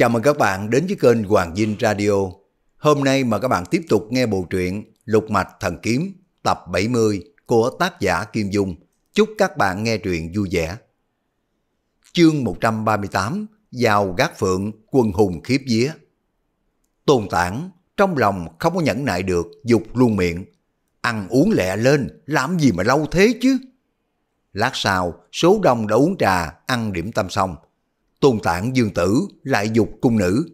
Chào mừng các bạn đến với kênh Hoàng Dinh Radio. Hôm nay mà các bạn tiếp tục nghe bộ truyện Lục Mạch Thần Kiếm tập 70 của tác giả Kim Dung. Chúc các bạn nghe truyện vui vẻ. Chương 138 Giao Gác Phượng Quân Hùng Khiếp Vía Tôn Tản trong lòng không có nhẫn nại được dục luôn miệng. Ăn uống lẹ lên, làm gì mà lâu thế chứ? Lát sau, số đông đã uống trà, ăn điểm tâm xong Tôn Tạng Dương Tử lại dục cung nữ.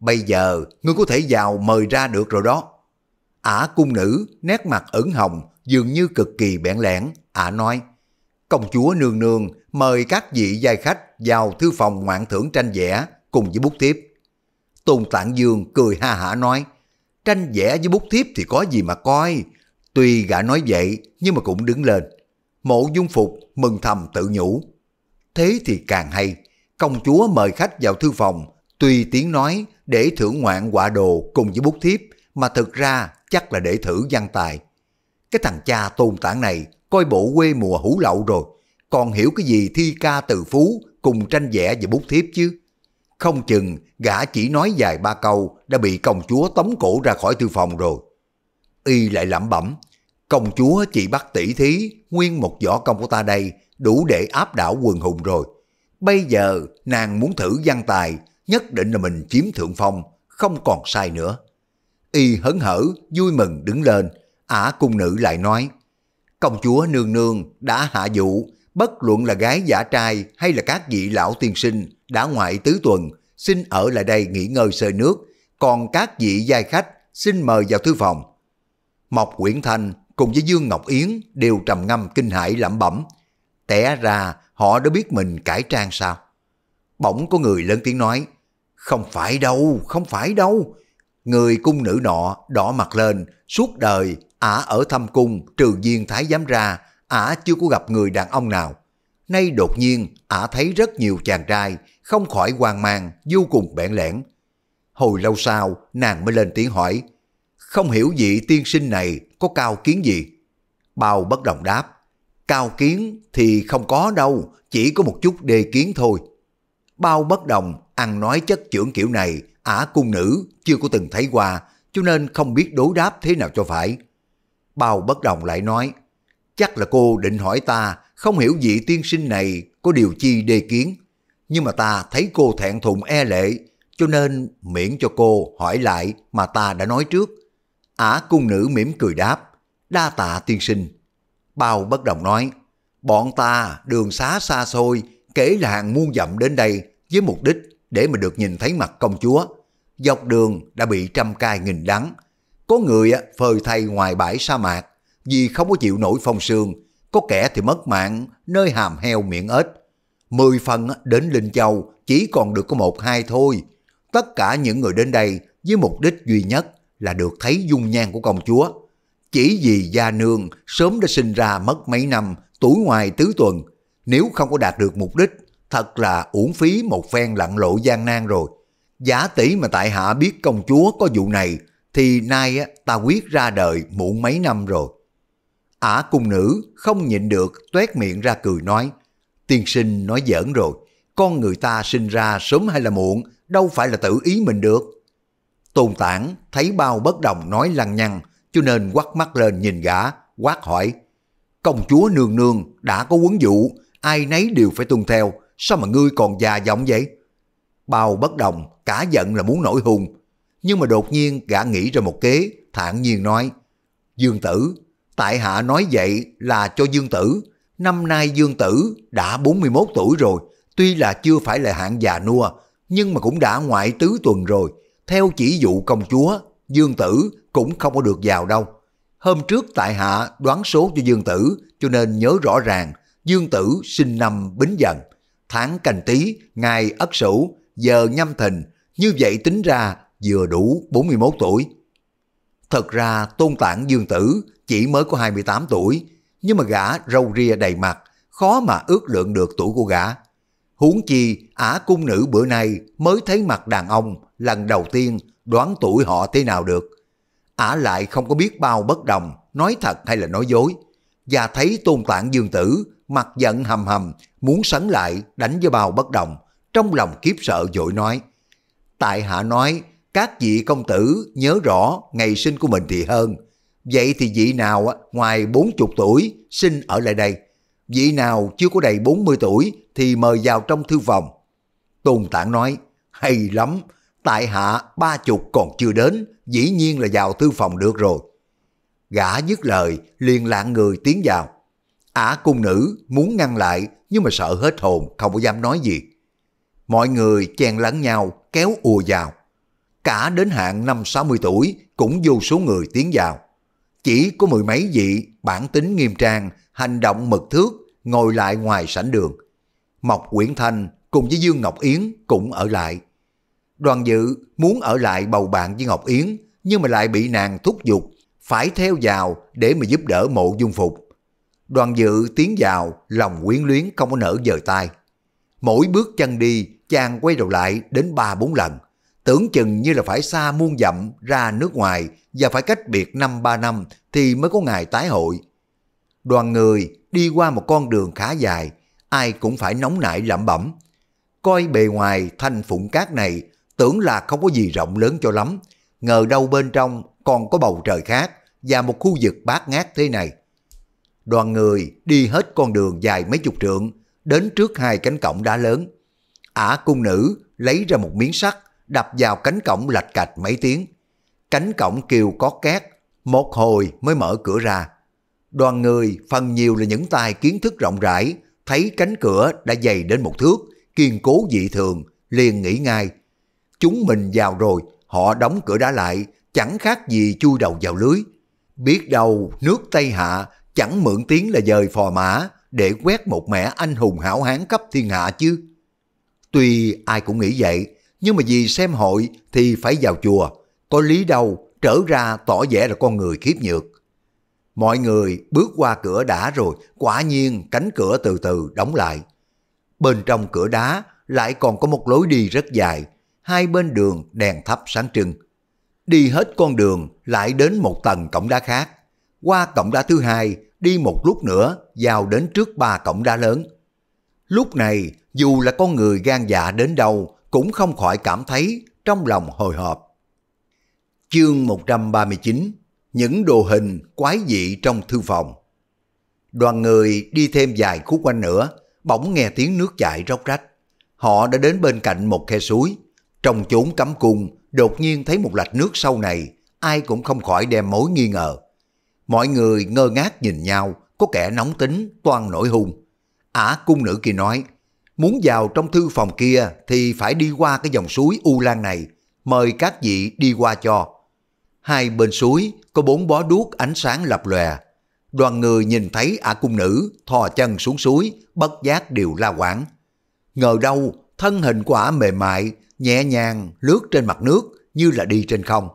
Bây giờ ngươi có thể vào mời ra được rồi đó. Ả cung nữ nét mặt ửng hồng dường như cực kỳ bẽn lẽn. Ả nói công chúa nương nương mời các vị giai khách vào thư phòng ngoạn thưởng tranh vẽ cùng với bút thiếp. Tôn Tạng Dương cười ha hả nói, tranh vẽ với bút thiếp thì có gì mà coi. Tuy gã nói vậy nhưng mà cũng đứng lên. Mộ dung phục mừng thầm tự nhủ. Thế thì càng hay công chúa mời khách vào thư phòng, tùy tiếng nói để thưởng ngoạn quả đồ cùng với bút thiếp, mà thực ra chắc là để thử văn tài. Cái thằng cha tôn tản này coi bộ quê mùa hủ lậu rồi, còn hiểu cái gì thi ca từ phú cùng tranh vẽ và bút thiếp chứ. Không chừng gã chỉ nói dài ba câu đã bị công chúa tống cổ ra khỏi thư phòng rồi. Y lại lẩm bẩm, công chúa chỉ bắt tỷ thí, nguyên một võ công của ta đây đủ để áp đảo quần hùng rồi. Bây giờ nàng muốn thử văn tài, nhất định là mình chiếm thượng phong, không còn sai nữa. Y hấn hở, vui mừng đứng lên, ả cung nữ lại nói, công chúa nương nương đã hạ dụ, bất luận là gái giả trai hay là các vị lão tiên sinh đã ngoại tứ tuần, xin ở lại đây nghỉ ngơi sơi nước, còn các vị giai khách xin mời vào thư phòng. Mộc Quyển Thanh cùng với Dương Ngọc Yến đều trầm ngâm kinh hãi lẩm bẩm. tẻ ra họ đã biết mình cải trang sao? Bỗng có người lớn tiếng nói, không phải đâu, không phải đâu. Người cung nữ nọ đỏ mặt lên, suốt đời ả ở thâm cung trừ viên thái giám ra, ả chưa có gặp người đàn ông nào. Nay đột nhiên ả thấy rất nhiều chàng trai, không khỏi hoang mang, vô cùng bẽn lẽn. Hồi lâu sau, nàng mới lên tiếng hỏi, không hiểu vị tiên sinh này có cao kiến gì? Bao bất đồng đáp, Cao kiến thì không có đâu, chỉ có một chút đề kiến thôi. Bao bất đồng, ăn nói chất trưởng kiểu này, ả cung nữ chưa có từng thấy qua, cho nên không biết đối đáp thế nào cho phải. Bao bất đồng lại nói, chắc là cô định hỏi ta, không hiểu vị tiên sinh này có điều chi đề kiến, nhưng mà ta thấy cô thẹn thùng e lệ, cho nên miễn cho cô hỏi lại mà ta đã nói trước. Ả cung nữ mỉm cười đáp, đa tạ tiên sinh. Bao bất đồng nói, bọn ta đường xá xa xôi, kể là hàng muôn dặm đến đây với mục đích để mà được nhìn thấy mặt công chúa. Dọc đường đã bị trăm cai nghìn đắng. Có người phơi thay ngoài bãi sa mạc vì không có chịu nổi phong sương, có kẻ thì mất mạng nơi hàm heo miệng ếch. Mười phần đến Linh Châu chỉ còn được có một hai thôi. Tất cả những người đến đây với mục đích duy nhất là được thấy dung nhan của công chúa. Chỉ vì gia nương sớm đã sinh ra mất mấy năm, tuổi ngoài tứ tuần, nếu không có đạt được mục đích, thật là uổng phí một phen lặn lộ gian nan rồi. Giả tỷ mà tại hạ biết công chúa có vụ này, thì nay ta quyết ra đời muộn mấy năm rồi. Ả à, cung nữ không nhịn được tuét miệng ra cười nói, tiên sinh nói giỡn rồi, con người ta sinh ra sớm hay là muộn, đâu phải là tự ý mình được. Tôn Tản thấy bao bất đồng nói lăng nhăng, cho nên quắt mắt lên nhìn gã, quát hỏi. Công chúa nương nương đã có quấn dụ, ai nấy đều phải tuân theo, sao mà ngươi còn già giọng vậy? Bao bất đồng, cả giận là muốn nổi hùng. Nhưng mà đột nhiên gã nghĩ ra một kế, thản nhiên nói. Dương tử, tại hạ nói vậy là cho dương tử. Năm nay dương tử đã 41 tuổi rồi, tuy là chưa phải là hạng già nua, nhưng mà cũng đã ngoại tứ tuần rồi. Theo chỉ dụ công chúa, dương tử cũng không có được vào đâu. Hôm trước tại hạ đoán số cho Dương Tử, cho nên nhớ rõ ràng, Dương Tử sinh năm Bính Dần, tháng canh tý, ngày Ất Sửu, giờ Nhâm Thìn, như vậy tính ra vừa đủ 41 tuổi. Thật ra tôn tảng Dương Tử chỉ mới có 28 tuổi, nhưng mà gã râu ria đầy mặt, khó mà ước lượng được tuổi của gã. Huống chi, ả cung nữ bữa nay mới thấy mặt đàn ông lần đầu tiên đoán tuổi họ thế nào được ả lại không có biết bao bất đồng, nói thật hay là nói dối. Và thấy tôn tạng dương tử, mặt giận hầm hầm, muốn sấn lại đánh với bao bất đồng, trong lòng kiếp sợ dội nói. Tại hạ nói, các vị công tử nhớ rõ ngày sinh của mình thì hơn. Vậy thì vị nào ngoài 40 tuổi sinh ở lại đây? Vị nào chưa có đầy 40 tuổi thì mời vào trong thư phòng. Tôn Tạng nói, hay lắm, tại hạ ba chục còn chưa đến, dĩ nhiên là vào thư phòng được rồi. Gã dứt lời, liền lạng người tiến vào. Ả cung nữ muốn ngăn lại, nhưng mà sợ hết hồn, không có dám nói gì. Mọi người chen lẫn nhau, kéo ùa vào. Cả đến hạn năm 60 tuổi, cũng vô số người tiến vào. Chỉ có mười mấy vị, bản tính nghiêm trang, hành động mực thước, ngồi lại ngoài sảnh đường. Mộc Quyển Thanh cùng với Dương Ngọc Yến cũng ở lại Đoàn dự muốn ở lại bầu bạn với Ngọc Yến, nhưng mà lại bị nàng thúc giục, phải theo vào để mà giúp đỡ mộ dung phục. Đoàn dự tiến vào, lòng quyến luyến không có nở dời tay. Mỗi bước chân đi, chàng quay đầu lại đến ba bốn lần. Tưởng chừng như là phải xa muôn dặm ra nước ngoài và phải cách biệt năm ba năm thì mới có ngày tái hội. Đoàn người đi qua một con đường khá dài, ai cũng phải nóng nảy lẩm bẩm. Coi bề ngoài thanh phụng cát này tưởng là không có gì rộng lớn cho lắm, ngờ đâu bên trong còn có bầu trời khác và một khu vực bát ngát thế này. Đoàn người đi hết con đường dài mấy chục trượng, đến trước hai cánh cổng đá lớn. Ả cung nữ lấy ra một miếng sắt, đập vào cánh cổng lạch cạch mấy tiếng. Cánh cổng kêu có két, một hồi mới mở cửa ra. Đoàn người phần nhiều là những tài kiến thức rộng rãi, thấy cánh cửa đã dày đến một thước, kiên cố dị thường, liền nghĩ ngay Chúng mình vào rồi, họ đóng cửa đá lại, chẳng khác gì chui đầu vào lưới. Biết đâu nước Tây Hạ chẳng mượn tiếng là dời phò mã để quét một mẻ anh hùng hảo hán cấp thiên hạ chứ. Tuy ai cũng nghĩ vậy, nhưng mà vì xem hội thì phải vào chùa, có lý đâu trở ra tỏ vẻ là con người khiếp nhược. Mọi người bước qua cửa đã rồi, quả nhiên cánh cửa từ từ đóng lại. Bên trong cửa đá lại còn có một lối đi rất dài, hai bên đường đèn thấp sáng trưng. Đi hết con đường lại đến một tầng cổng đá khác. Qua cổng đá thứ hai, đi một lúc nữa vào đến trước ba cổng đá lớn. Lúc này, dù là con người gan dạ đến đâu cũng không khỏi cảm thấy trong lòng hồi hộp. Chương 139 Những đồ hình quái dị trong thư phòng Đoàn người đi thêm vài khúc quanh nữa, bỗng nghe tiếng nước chảy róc rách. Họ đã đến bên cạnh một khe suối, trong chốn cấm cung, đột nhiên thấy một lạch nước sâu này, ai cũng không khỏi đem mối nghi ngờ. Mọi người ngơ ngác nhìn nhau, có kẻ nóng tính, toan nổi hung. Ả cung nữ kia nói, muốn vào trong thư phòng kia thì phải đi qua cái dòng suối U Lan này, mời các vị đi qua cho. Hai bên suối có bốn bó đuốc ánh sáng lập lòe. Đoàn người nhìn thấy ả cung nữ thò chân xuống suối, bất giác đều la quảng. Ngờ đâu thân hình quả mềm mại, nhẹ nhàng lướt trên mặt nước như là đi trên không.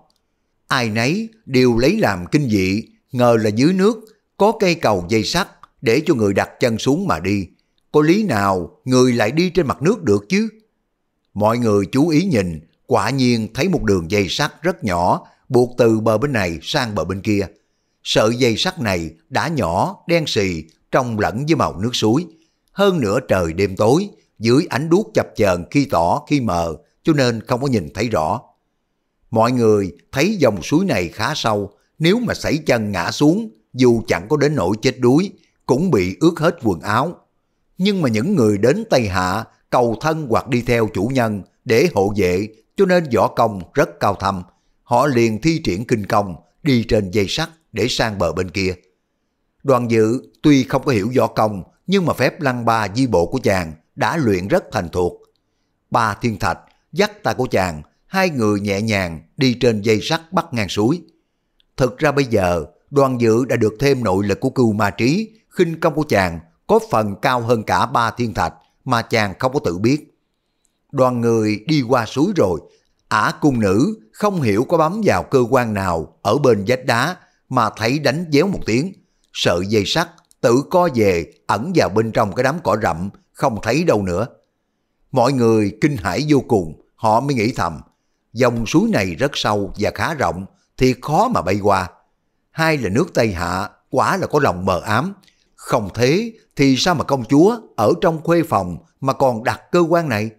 Ai nấy đều lấy làm kinh dị, ngờ là dưới nước có cây cầu dây sắt để cho người đặt chân xuống mà đi. Có lý nào người lại đi trên mặt nước được chứ? Mọi người chú ý nhìn, quả nhiên thấy một đường dây sắt rất nhỏ buộc từ bờ bên này sang bờ bên kia. Sợi dây sắt này đã nhỏ, đen xì, trong lẫn với màu nước suối. Hơn nữa trời đêm tối, dưới ánh đuốc chập chờn khi tỏ khi mờ, cho nên không có nhìn thấy rõ. Mọi người thấy dòng suối này khá sâu, nếu mà sảy chân ngã xuống, dù chẳng có đến nỗi chết đuối, cũng bị ướt hết quần áo. Nhưng mà những người đến Tây Hạ cầu thân hoặc đi theo chủ nhân để hộ vệ, cho nên võ công rất cao thâm. Họ liền thi triển kinh công, đi trên dây sắt để sang bờ bên kia. Đoàn dự tuy không có hiểu võ công, nhưng mà phép lăng ba di bộ của chàng đã luyện rất thành thuộc. Ba thiên thạch dắt tay của chàng, hai người nhẹ nhàng đi trên dây sắt bắt ngang suối. Thực ra bây giờ, đoàn dự đã được thêm nội lực của cưu ma trí, khinh công của chàng có phần cao hơn cả ba thiên thạch mà chàng không có tự biết. Đoàn người đi qua suối rồi, ả cung nữ không hiểu có bấm vào cơ quan nào ở bên vách đá mà thấy đánh déo một tiếng, sợ dây sắt tự co về ẩn vào bên trong cái đám cỏ rậm không thấy đâu nữa. Mọi người kinh hãi vô cùng, họ mới nghĩ thầm, dòng suối này rất sâu và khá rộng, thì khó mà bay qua. Hai là nước Tây Hạ quả là có lòng mờ ám, không thế thì sao mà công chúa ở trong khuê phòng mà còn đặt cơ quan này?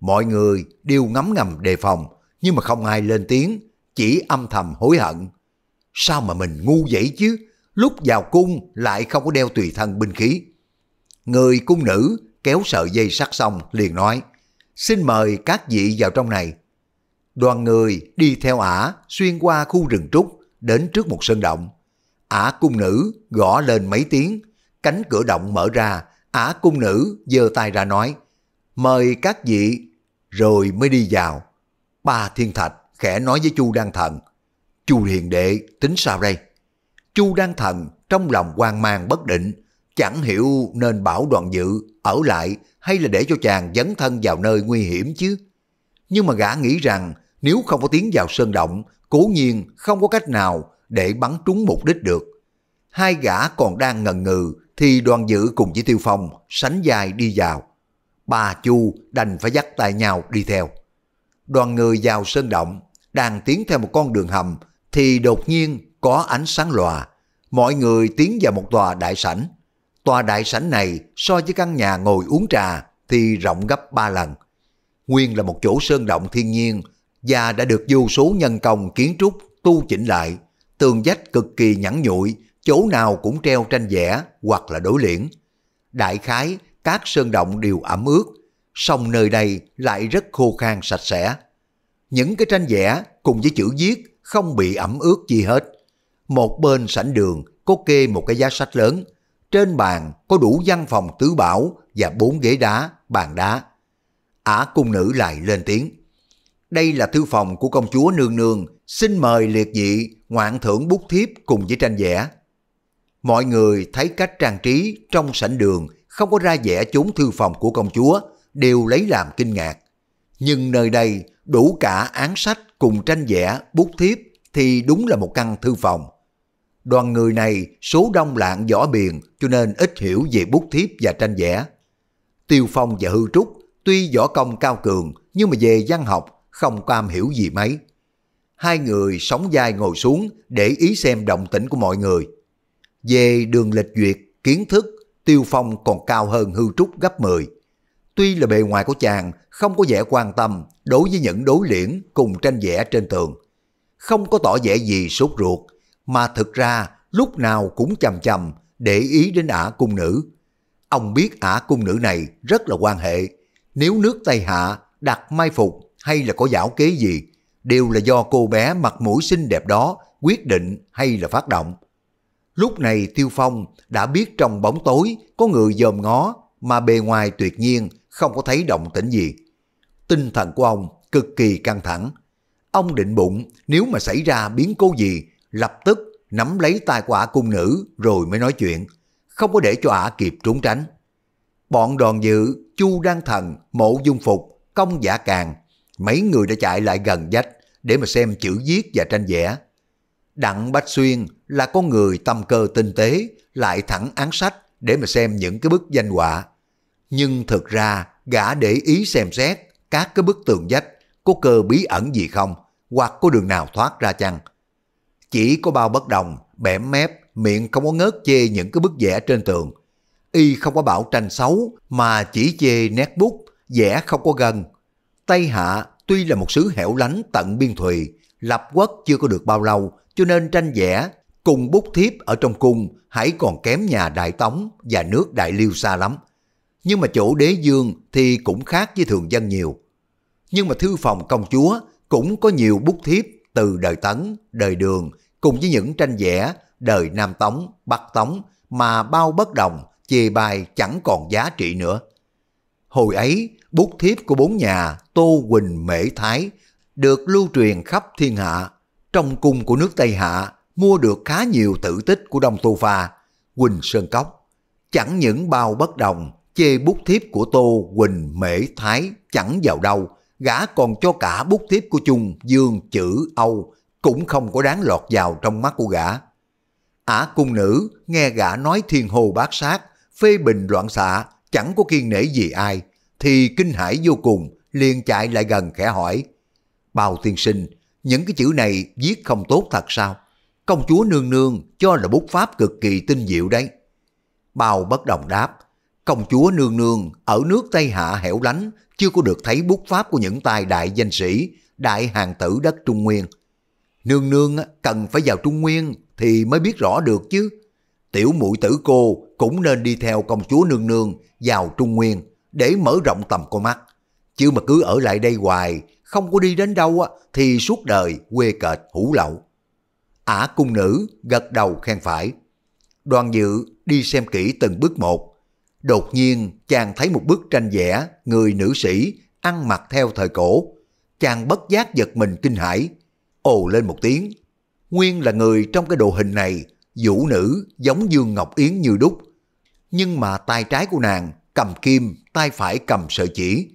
Mọi người đều ngấm ngầm đề phòng, nhưng mà không ai lên tiếng, chỉ âm thầm hối hận. Sao mà mình ngu vậy chứ, lúc vào cung lại không có đeo tùy thân binh khí. Người cung nữ kéo sợi dây sắt xong liền nói, xin mời các vị vào trong này. Đoàn người đi theo ả xuyên qua khu rừng trúc đến trước một sơn động. Ả cung nữ gõ lên mấy tiếng, cánh cửa động mở ra, ả cung nữ giơ tay ra nói, mời các vị, rồi mới đi vào. Ba thiên thạch khẽ nói với Chu Đăng Thần, Chu Hiền Đệ tính sao đây? Chu Đăng Thần trong lòng hoang mang bất định, Chẳng hiểu nên bảo đoàn dự ở lại hay là để cho chàng dấn thân vào nơi nguy hiểm chứ. Nhưng mà gã nghĩ rằng nếu không có tiến vào sơn động, cố nhiên không có cách nào để bắn trúng mục đích được. Hai gã còn đang ngần ngừ thì đoàn dự cùng với Tiêu Phong sánh dài đi vào. Bà Chu đành phải dắt tay nhau đi theo. Đoàn người vào sơn động, đang tiến theo một con đường hầm thì đột nhiên có ánh sáng lòa. Mọi người tiến vào một tòa đại sảnh. Tòa đại sảnh này so với căn nhà ngồi uống trà thì rộng gấp 3 lần. Nguyên là một chỗ sơn động thiên nhiên và đã được vô số nhân công kiến trúc tu chỉnh lại. Tường vách cực kỳ nhẵn nhụi, chỗ nào cũng treo tranh vẽ hoặc là đối liễn. Đại khái, các sơn động đều ẩm ướt, song nơi đây lại rất khô khan sạch sẽ. Những cái tranh vẽ cùng với chữ viết không bị ẩm ướt gì hết. Một bên sảnh đường có kê một cái giá sách lớn trên bàn có đủ văn phòng tứ bảo và bốn ghế đá, bàn đá. Ả cung nữ lại lên tiếng. Đây là thư phòng của công chúa nương nương, xin mời liệt dị ngoạn thưởng bút thiếp cùng với tranh vẽ. Mọi người thấy cách trang trí trong sảnh đường không có ra vẻ chốn thư phòng của công chúa đều lấy làm kinh ngạc. Nhưng nơi đây đủ cả án sách cùng tranh vẽ, bút thiếp thì đúng là một căn thư phòng đoàn người này số đông lạng võ biền cho nên ít hiểu về bút thiếp và tranh vẽ. Tiêu Phong và Hư Trúc tuy võ công cao cường nhưng mà về văn học không cam hiểu gì mấy. Hai người sống vai ngồi xuống để ý xem động tĩnh của mọi người. Về đường lịch duyệt, kiến thức, Tiêu Phong còn cao hơn Hư Trúc gấp 10. Tuy là bề ngoài của chàng không có vẻ quan tâm đối với những đối liễn cùng tranh vẽ trên tường. Không có tỏ vẻ gì sốt ruột mà thực ra lúc nào cũng chầm chầm để ý đến ả cung nữ. Ông biết ả cung nữ này rất là quan hệ. Nếu nước Tây Hạ đặt mai phục hay là có giảo kế gì, đều là do cô bé mặt mũi xinh đẹp đó quyết định hay là phát động. Lúc này Tiêu Phong đã biết trong bóng tối có người dòm ngó mà bề ngoài tuyệt nhiên không có thấy động tĩnh gì. Tinh thần của ông cực kỳ căng thẳng. Ông định bụng nếu mà xảy ra biến cố gì lập tức nắm lấy tay của ả cung nữ rồi mới nói chuyện, không có để cho ả kịp trốn tránh. Bọn đoàn dự, Chu Đan Thần, Mộ Dung Phục, Công Giả Càng, mấy người đã chạy lại gần dách để mà xem chữ viết và tranh vẽ. Đặng Bách Xuyên là con người tâm cơ tinh tế, lại thẳng án sách để mà xem những cái bức danh họa. Nhưng thực ra gã để ý xem xét các cái bức tường dách có cơ bí ẩn gì không, hoặc có đường nào thoát ra chăng. Chỉ có bao bất đồng, bẻm mép, miệng không có ngớt chê những cái bức vẽ trên tường. Y không có bảo tranh xấu, mà chỉ chê nét bút, vẽ không có gần. Tây Hạ tuy là một xứ hẻo lánh tận biên thùy, lập quốc chưa có được bao lâu, cho nên tranh vẽ cùng bút thiếp ở trong cung hãy còn kém nhà Đại Tống và nước Đại Liêu xa lắm. Nhưng mà chỗ đế dương thì cũng khác với thường dân nhiều. Nhưng mà thư phòng công chúa cũng có nhiều bút thiếp từ đời Tấn, đời Đường cùng với những tranh vẽ đời Nam Tống, Bắc Tống mà bao bất đồng, chê bai chẳng còn giá trị nữa. Hồi ấy, bút thiếp của bốn nhà Tô Quỳnh Mễ Thái được lưu truyền khắp thiên hạ. Trong cung của nước Tây Hạ mua được khá nhiều tử tích của Đông Tô Pha, Quỳnh Sơn Cốc. Chẳng những bao bất đồng, chê bút thiếp của Tô Quỳnh Mễ Thái chẳng vào đâu, gã còn cho cả bút tiếp của chung Dương chữ Âu cũng không có đáng lọt vào trong mắt của gã. Ả cung nữ nghe gã nói thiên hồ bát sát, phê bình loạn xạ, chẳng có kiên nể gì ai, thì kinh hãi vô cùng, liền chạy lại gần khẽ hỏi. bao tiên sinh, những cái chữ này viết không tốt thật sao? Công chúa nương nương cho là bút pháp cực kỳ tinh diệu đấy. bao bất đồng đáp, công chúa nương nương ở nước Tây Hạ hẻo lánh chưa có được thấy bút pháp của những tài đại danh sĩ, đại hàng tử đất Trung Nguyên. Nương nương cần phải vào Trung Nguyên thì mới biết rõ được chứ. Tiểu mũi tử cô cũng nên đi theo công chúa nương nương vào Trung Nguyên để mở rộng tầm con mắt. Chứ mà cứ ở lại đây hoài, không có đi đến đâu thì suốt đời quê kệch hủ lậu. Ả cung nữ gật đầu khen phải. Đoàn dự đi xem kỹ từng bước một, Đột nhiên chàng thấy một bức tranh vẽ người nữ sĩ ăn mặc theo thời cổ. Chàng bất giác giật mình kinh hãi, ồ lên một tiếng. Nguyên là người trong cái đồ hình này, vũ nữ giống Dương Ngọc Yến như đúc. Nhưng mà tay trái của nàng cầm kim, tay phải cầm sợi chỉ.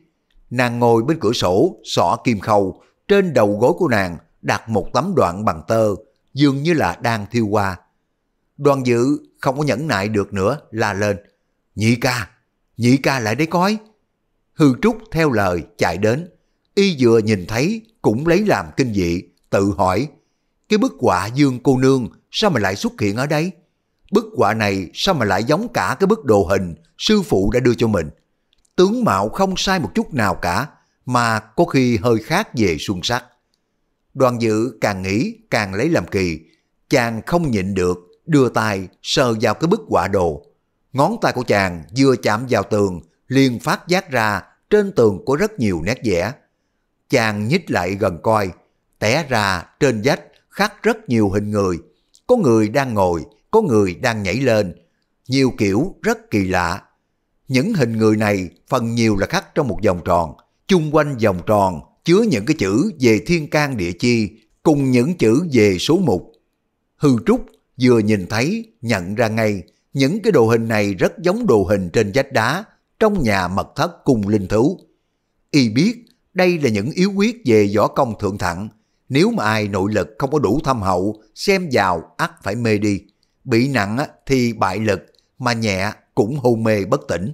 Nàng ngồi bên cửa sổ, xỏ kim khâu, trên đầu gối của nàng đặt một tấm đoạn bằng tơ, dường như là đang thiêu qua. Đoàn dự không có nhẫn nại được nữa, la lên. Nhị ca, nhị ca lại đấy coi. Hư Trúc theo lời chạy đến, y vừa nhìn thấy cũng lấy làm kinh dị, tự hỏi, cái bức họa dương cô nương sao mà lại xuất hiện ở đây? Bức họa này sao mà lại giống cả cái bức đồ hình sư phụ đã đưa cho mình? Tướng mạo không sai một chút nào cả, mà có khi hơi khác về xuân sắc. Đoàn dự càng nghĩ càng lấy làm kỳ, chàng không nhịn được, đưa tay sờ vào cái bức họa đồ. Ngón tay của chàng vừa chạm vào tường, liền phát giác ra trên tường có rất nhiều nét vẽ. Chàng nhích lại gần coi, té ra trên vách khắc rất nhiều hình người. Có người đang ngồi, có người đang nhảy lên. Nhiều kiểu rất kỳ lạ. Những hình người này phần nhiều là khắc trong một vòng tròn. Chung quanh vòng tròn chứa những cái chữ về thiên can địa chi cùng những chữ về số mục. Hư Trúc vừa nhìn thấy nhận ra ngay những cái đồ hình này rất giống đồ hình trên vách đá trong nhà mật thất cung linh thú. Y biết đây là những yếu quyết về võ công thượng thặng. Nếu mà ai nội lực không có đủ thâm hậu, xem vào ắt phải mê đi. Bị nặng thì bại lực, mà nhẹ cũng hôn mê bất tỉnh.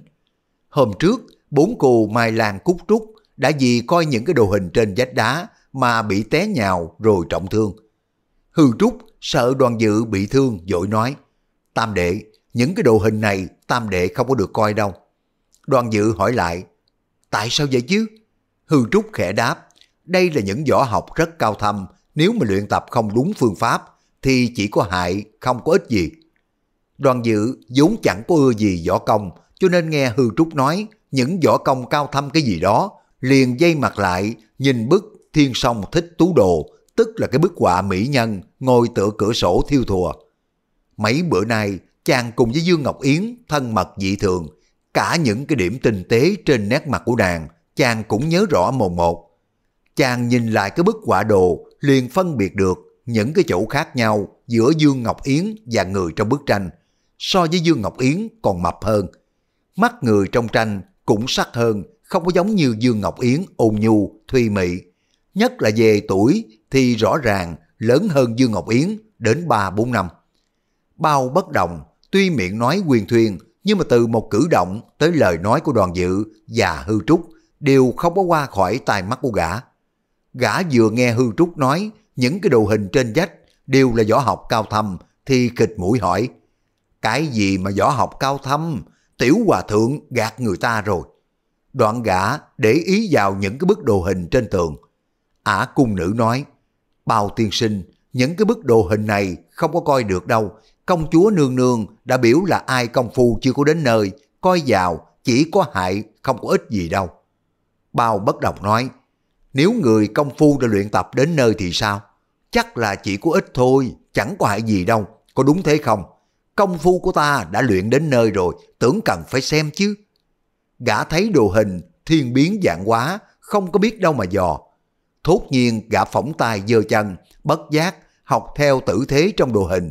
Hôm trước, bốn cô Mai Lan Cúc Trúc đã vì coi những cái đồ hình trên vách đá mà bị té nhào rồi trọng thương. Hư Trúc sợ đoàn dự bị thương dội nói, Tam đệ, những cái đồ hình này tam đệ không có được coi đâu. Đoàn dự hỏi lại, tại sao vậy chứ? Hư Trúc khẽ đáp, đây là những võ học rất cao thâm, nếu mà luyện tập không đúng phương pháp thì chỉ có hại, không có ích gì. Đoàn dự vốn chẳng có ưa gì võ công, cho nên nghe Hư Trúc nói những võ công cao thâm cái gì đó, liền dây mặt lại, nhìn bức Thiên Song Thích Tú Đồ, tức là cái bức họa mỹ nhân ngồi tựa cửa sổ thiêu thùa. Mấy bữa nay, chàng cùng với Dương Ngọc Yến thân mật dị thường, cả những cái điểm tinh tế trên nét mặt của nàng, chàng cũng nhớ rõ mồn một. Chàng nhìn lại cái bức họa đồ, liền phân biệt được những cái chỗ khác nhau giữa Dương Ngọc Yến và người trong bức tranh, so với Dương Ngọc Yến còn mập hơn. Mắt người trong tranh cũng sắc hơn, không có giống như Dương Ngọc Yến ôn nhu, thuy mị. Nhất là về tuổi thì rõ ràng lớn hơn Dương Ngọc Yến đến 3-4 năm. Bao bất đồng Tuy miệng nói quyền thuyền, nhưng mà từ một cử động tới lời nói của đoàn dự và hư trúc đều không có qua khỏi tai mắt của gã. Gã vừa nghe hư trúc nói những cái đồ hình trên dách đều là võ học cao thâm thì kịch mũi hỏi cái gì mà võ học cao thâm tiểu hòa thượng gạt người ta rồi. Đoạn gã để ý vào những cái bức đồ hình trên tường. Ả cung nữ nói, bao tiên sinh, những cái bức đồ hình này không có coi được đâu, công chúa nương nương đã biểu là ai công phu chưa có đến nơi, coi vào chỉ có hại không có ích gì đâu. Bao bất đồng nói, nếu người công phu đã luyện tập đến nơi thì sao? Chắc là chỉ có ích thôi, chẳng có hại gì đâu, có đúng thế không? Công phu của ta đã luyện đến nơi rồi, tưởng cần phải xem chứ. Gã thấy đồ hình, thiên biến dạng quá, không có biết đâu mà dò. Thốt nhiên gã phỏng tay dơ chân, bất giác, học theo tử thế trong đồ hình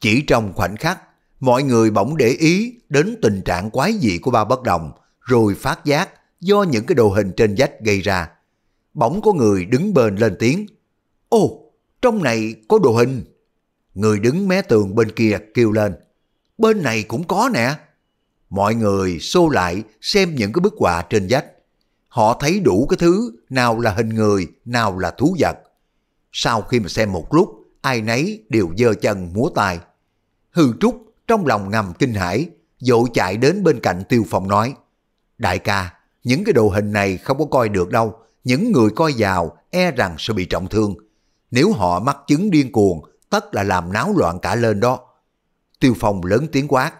chỉ trong khoảnh khắc, mọi người bỗng để ý đến tình trạng quái dị của ba bất đồng, rồi phát giác do những cái đồ hình trên vách gây ra. Bỗng có người đứng bên lên tiếng. Ô, trong này có đồ hình. Người đứng mé tường bên kia kêu lên. Bên này cũng có nè. Mọi người xô lại xem những cái bức họa trên vách. Họ thấy đủ cái thứ, nào là hình người, nào là thú vật. Sau khi mà xem một lúc, ai nấy đều dơ chân múa tay. Hư Trúc trong lòng ngầm kinh hãi, vội chạy đến bên cạnh Tiêu Phong nói, Đại ca, những cái đồ hình này không có coi được đâu, những người coi vào e rằng sẽ bị trọng thương. Nếu họ mắc chứng điên cuồng, tất là làm náo loạn cả lên đó. Tiêu Phong lớn tiếng quát,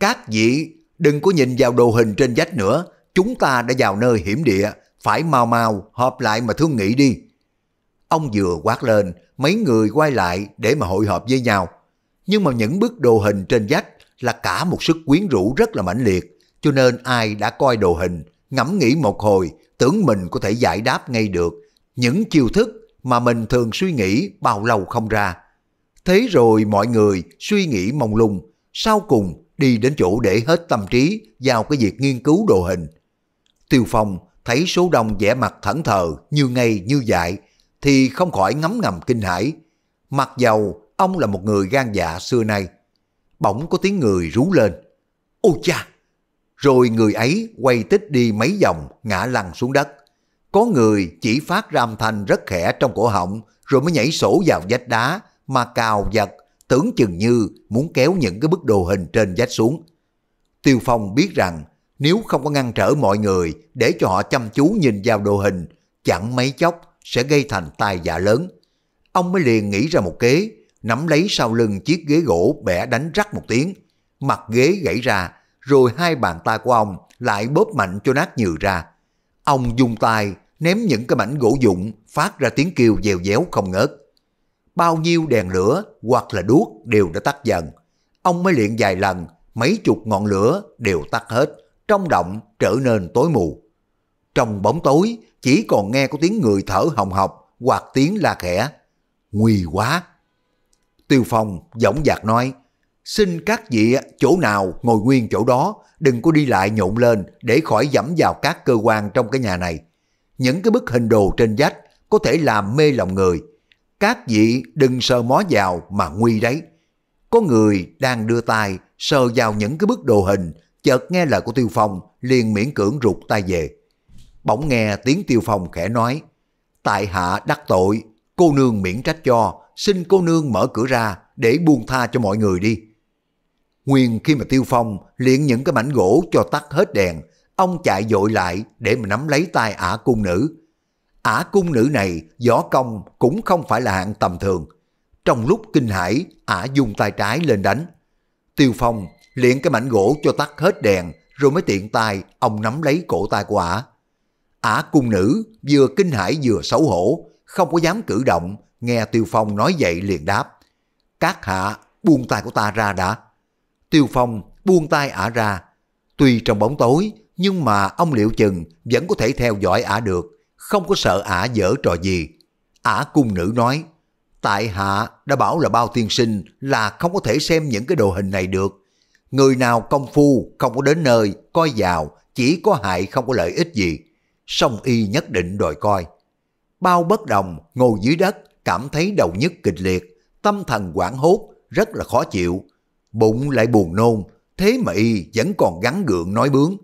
Các vị đừng có nhìn vào đồ hình trên vách nữa, chúng ta đã vào nơi hiểm địa, phải mau mau họp lại mà thương nghị đi. Ông vừa quát lên, mấy người quay lại để mà hội họp với nhau nhưng mà những bức đồ hình trên vách là cả một sức quyến rũ rất là mãnh liệt, cho nên ai đã coi đồ hình, ngẫm nghĩ một hồi, tưởng mình có thể giải đáp ngay được những chiêu thức mà mình thường suy nghĩ bao lâu không ra. Thế rồi mọi người suy nghĩ mông lung, sau cùng đi đến chỗ để hết tâm trí vào cái việc nghiên cứu đồ hình. Tiêu Phong thấy số đông vẻ mặt thẫn thờ như ngay như dại thì không khỏi ngấm ngầm kinh hãi. Mặc dầu ông là một người gan dạ xưa nay. Bỗng có tiếng người rú lên. Ô cha! Rồi người ấy quay tích đi mấy vòng ngã lăn xuống đất. Có người chỉ phát ra âm thanh rất khẽ trong cổ họng rồi mới nhảy sổ vào vách đá mà cào giật tưởng chừng như muốn kéo những cái bức đồ hình trên vách xuống. Tiêu Phong biết rằng nếu không có ngăn trở mọi người để cho họ chăm chú nhìn vào đồ hình chẳng mấy chốc sẽ gây thành tai dạ lớn. Ông mới liền nghĩ ra một kế nắm lấy sau lưng chiếc ghế gỗ bẻ đánh rắc một tiếng, mặt ghế gãy ra, rồi hai bàn tay của ông lại bóp mạnh cho nát nhừ ra. Ông dùng tay ném những cái mảnh gỗ dụng phát ra tiếng kêu dèo déo không ngớt. Bao nhiêu đèn lửa hoặc là đuốc đều đã tắt dần. Ông mới luyện vài lần, mấy chục ngọn lửa đều tắt hết, trong động trở nên tối mù. Trong bóng tối, chỉ còn nghe có tiếng người thở hồng hộc hoặc tiếng la khẽ. Nguy quá, Tiêu Phong giọng dạc nói, xin các vị chỗ nào ngồi nguyên chỗ đó, đừng có đi lại nhộn lên để khỏi dẫm vào các cơ quan trong cái nhà này. Những cái bức hình đồ trên vách có thể làm mê lòng người. Các vị đừng sờ mó vào mà nguy đấy. Có người đang đưa tay sờ vào những cái bức đồ hình, chợt nghe lời của Tiêu Phong liền miễn cưỡng rụt tay về. Bỗng nghe tiếng Tiêu Phong khẽ nói, tại hạ đắc tội, cô nương miễn trách cho, xin cô nương mở cửa ra để buông tha cho mọi người đi. Nguyên khi mà Tiêu Phong liền những cái mảnh gỗ cho tắt hết đèn, ông chạy dội lại để mà nắm lấy tay ả cung nữ. Ả cung nữ này võ công cũng không phải là hạng tầm thường. Trong lúc kinh hãi, ả dùng tay trái lên đánh. Tiêu Phong liền cái mảnh gỗ cho tắt hết đèn rồi mới tiện tay ông nắm lấy cổ tay của ả. Ả cung nữ vừa kinh hãi vừa xấu hổ, không có dám cử động Nghe Tiêu Phong nói vậy liền đáp. Các hạ buông tay của ta ra đã. Tiêu Phong buông tay ả ra. Tuy trong bóng tối, nhưng mà ông Liệu Chừng vẫn có thể theo dõi ả được, không có sợ ả dở trò gì. Ả cung nữ nói, tại hạ đã bảo là bao tiên sinh là không có thể xem những cái đồ hình này được. Người nào công phu không có đến nơi, coi vào, chỉ có hại không có lợi ích gì. Song y nhất định đòi coi. Bao bất đồng ngồi dưới đất cảm thấy đầu nhức kịch liệt, tâm thần quảng hốt, rất là khó chịu. Bụng lại buồn nôn, thế mà y vẫn còn gắn gượng nói bướng.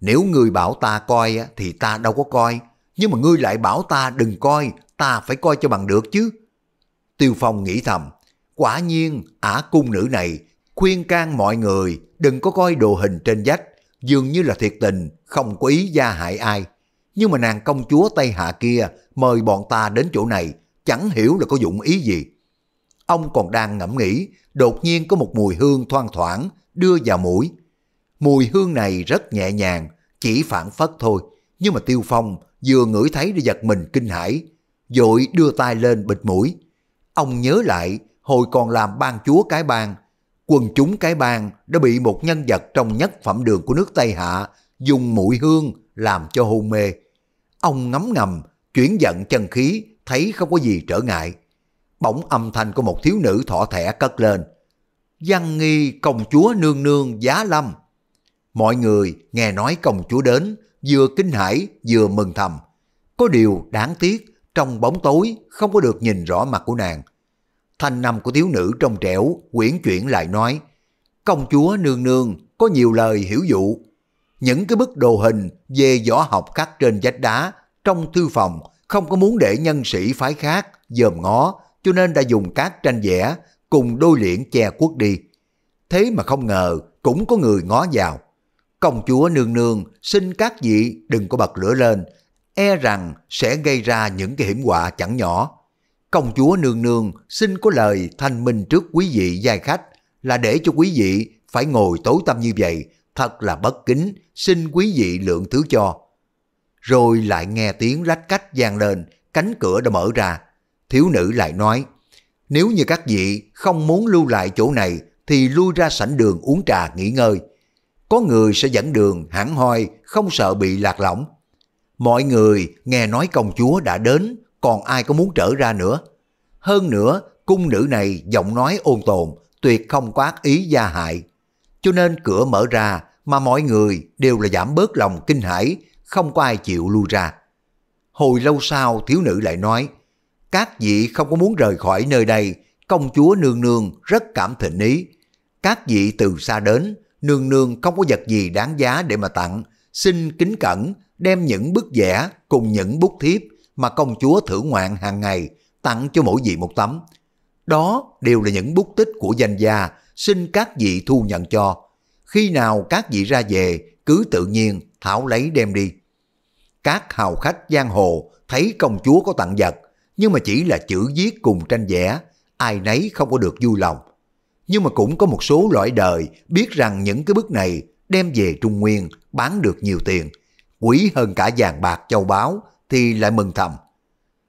Nếu ngươi bảo ta coi thì ta đâu có coi, nhưng mà ngươi lại bảo ta đừng coi, ta phải coi cho bằng được chứ. Tiêu Phong nghĩ thầm, quả nhiên ả cung nữ này khuyên can mọi người đừng có coi đồ hình trên vách, dường như là thiệt tình, không có ý gia hại ai. Nhưng mà nàng công chúa Tây Hạ kia mời bọn ta đến chỗ này chẳng hiểu là có dụng ý gì. Ông còn đang ngẫm nghĩ, đột nhiên có một mùi hương thoang thoảng đưa vào mũi. Mùi hương này rất nhẹ nhàng, chỉ phản phất thôi, nhưng mà Tiêu Phong vừa ngửi thấy đã giật mình kinh hãi, dội đưa tay lên bịt mũi. Ông nhớ lại, hồi còn làm ban chúa cái bang, quần chúng cái bang đã bị một nhân vật trong nhất phẩm đường của nước Tây Hạ dùng mũi hương làm cho hôn mê. Ông ngấm ngầm, chuyển giận chân khí thấy không có gì trở ngại. Bỗng âm thanh của một thiếu nữ thỏ thẻ cất lên. Văn nghi công chúa nương nương giá lâm. Mọi người nghe nói công chúa đến, vừa kinh hãi vừa mừng thầm. Có điều đáng tiếc, trong bóng tối không có được nhìn rõ mặt của nàng. Thanh năm của thiếu nữ trong trẻo, quyển chuyển lại nói, công chúa nương nương có nhiều lời hiểu dụ. Những cái bức đồ hình về võ học khắc trên vách đá trong thư phòng không có muốn để nhân sĩ phái khác dòm ngó cho nên đã dùng các tranh vẽ cùng đôi liễn che quất đi. Thế mà không ngờ cũng có người ngó vào. Công chúa nương nương xin các vị đừng có bật lửa lên, e rằng sẽ gây ra những cái hiểm họa chẳng nhỏ. Công chúa nương nương xin có lời thanh minh trước quý vị giai khách là để cho quý vị phải ngồi tối tâm như vậy, thật là bất kính, xin quý vị lượng thứ cho rồi lại nghe tiếng lách cách vang lên, cánh cửa đã mở ra. Thiếu nữ lại nói, nếu như các vị không muốn lưu lại chỗ này thì lui ra sảnh đường uống trà nghỉ ngơi. Có người sẽ dẫn đường hẳn hoi không sợ bị lạc lõng. Mọi người nghe nói công chúa đã đến, còn ai có muốn trở ra nữa. Hơn nữa, cung nữ này giọng nói ôn tồn, tuyệt không có ác ý gia hại. Cho nên cửa mở ra mà mọi người đều là giảm bớt lòng kinh hãi không có ai chịu lui ra. Hồi lâu sau thiếu nữ lại nói, các vị không có muốn rời khỏi nơi đây, công chúa nương nương rất cảm thịnh ý. Các vị từ xa đến, nương nương không có vật gì đáng giá để mà tặng, xin kính cẩn đem những bức vẽ cùng những bút thiếp mà công chúa thưởng ngoạn hàng ngày tặng cho mỗi vị một tấm. Đó đều là những bút tích của danh gia, xin các vị thu nhận cho. Khi nào các vị ra về, cứ tự nhiên thảo lấy đem đi các hào khách giang hồ thấy công chúa có tặng vật, nhưng mà chỉ là chữ viết cùng tranh vẽ, ai nấy không có được vui lòng. Nhưng mà cũng có một số loại đời biết rằng những cái bức này đem về Trung Nguyên bán được nhiều tiền, quý hơn cả vàng bạc châu báu thì lại mừng thầm.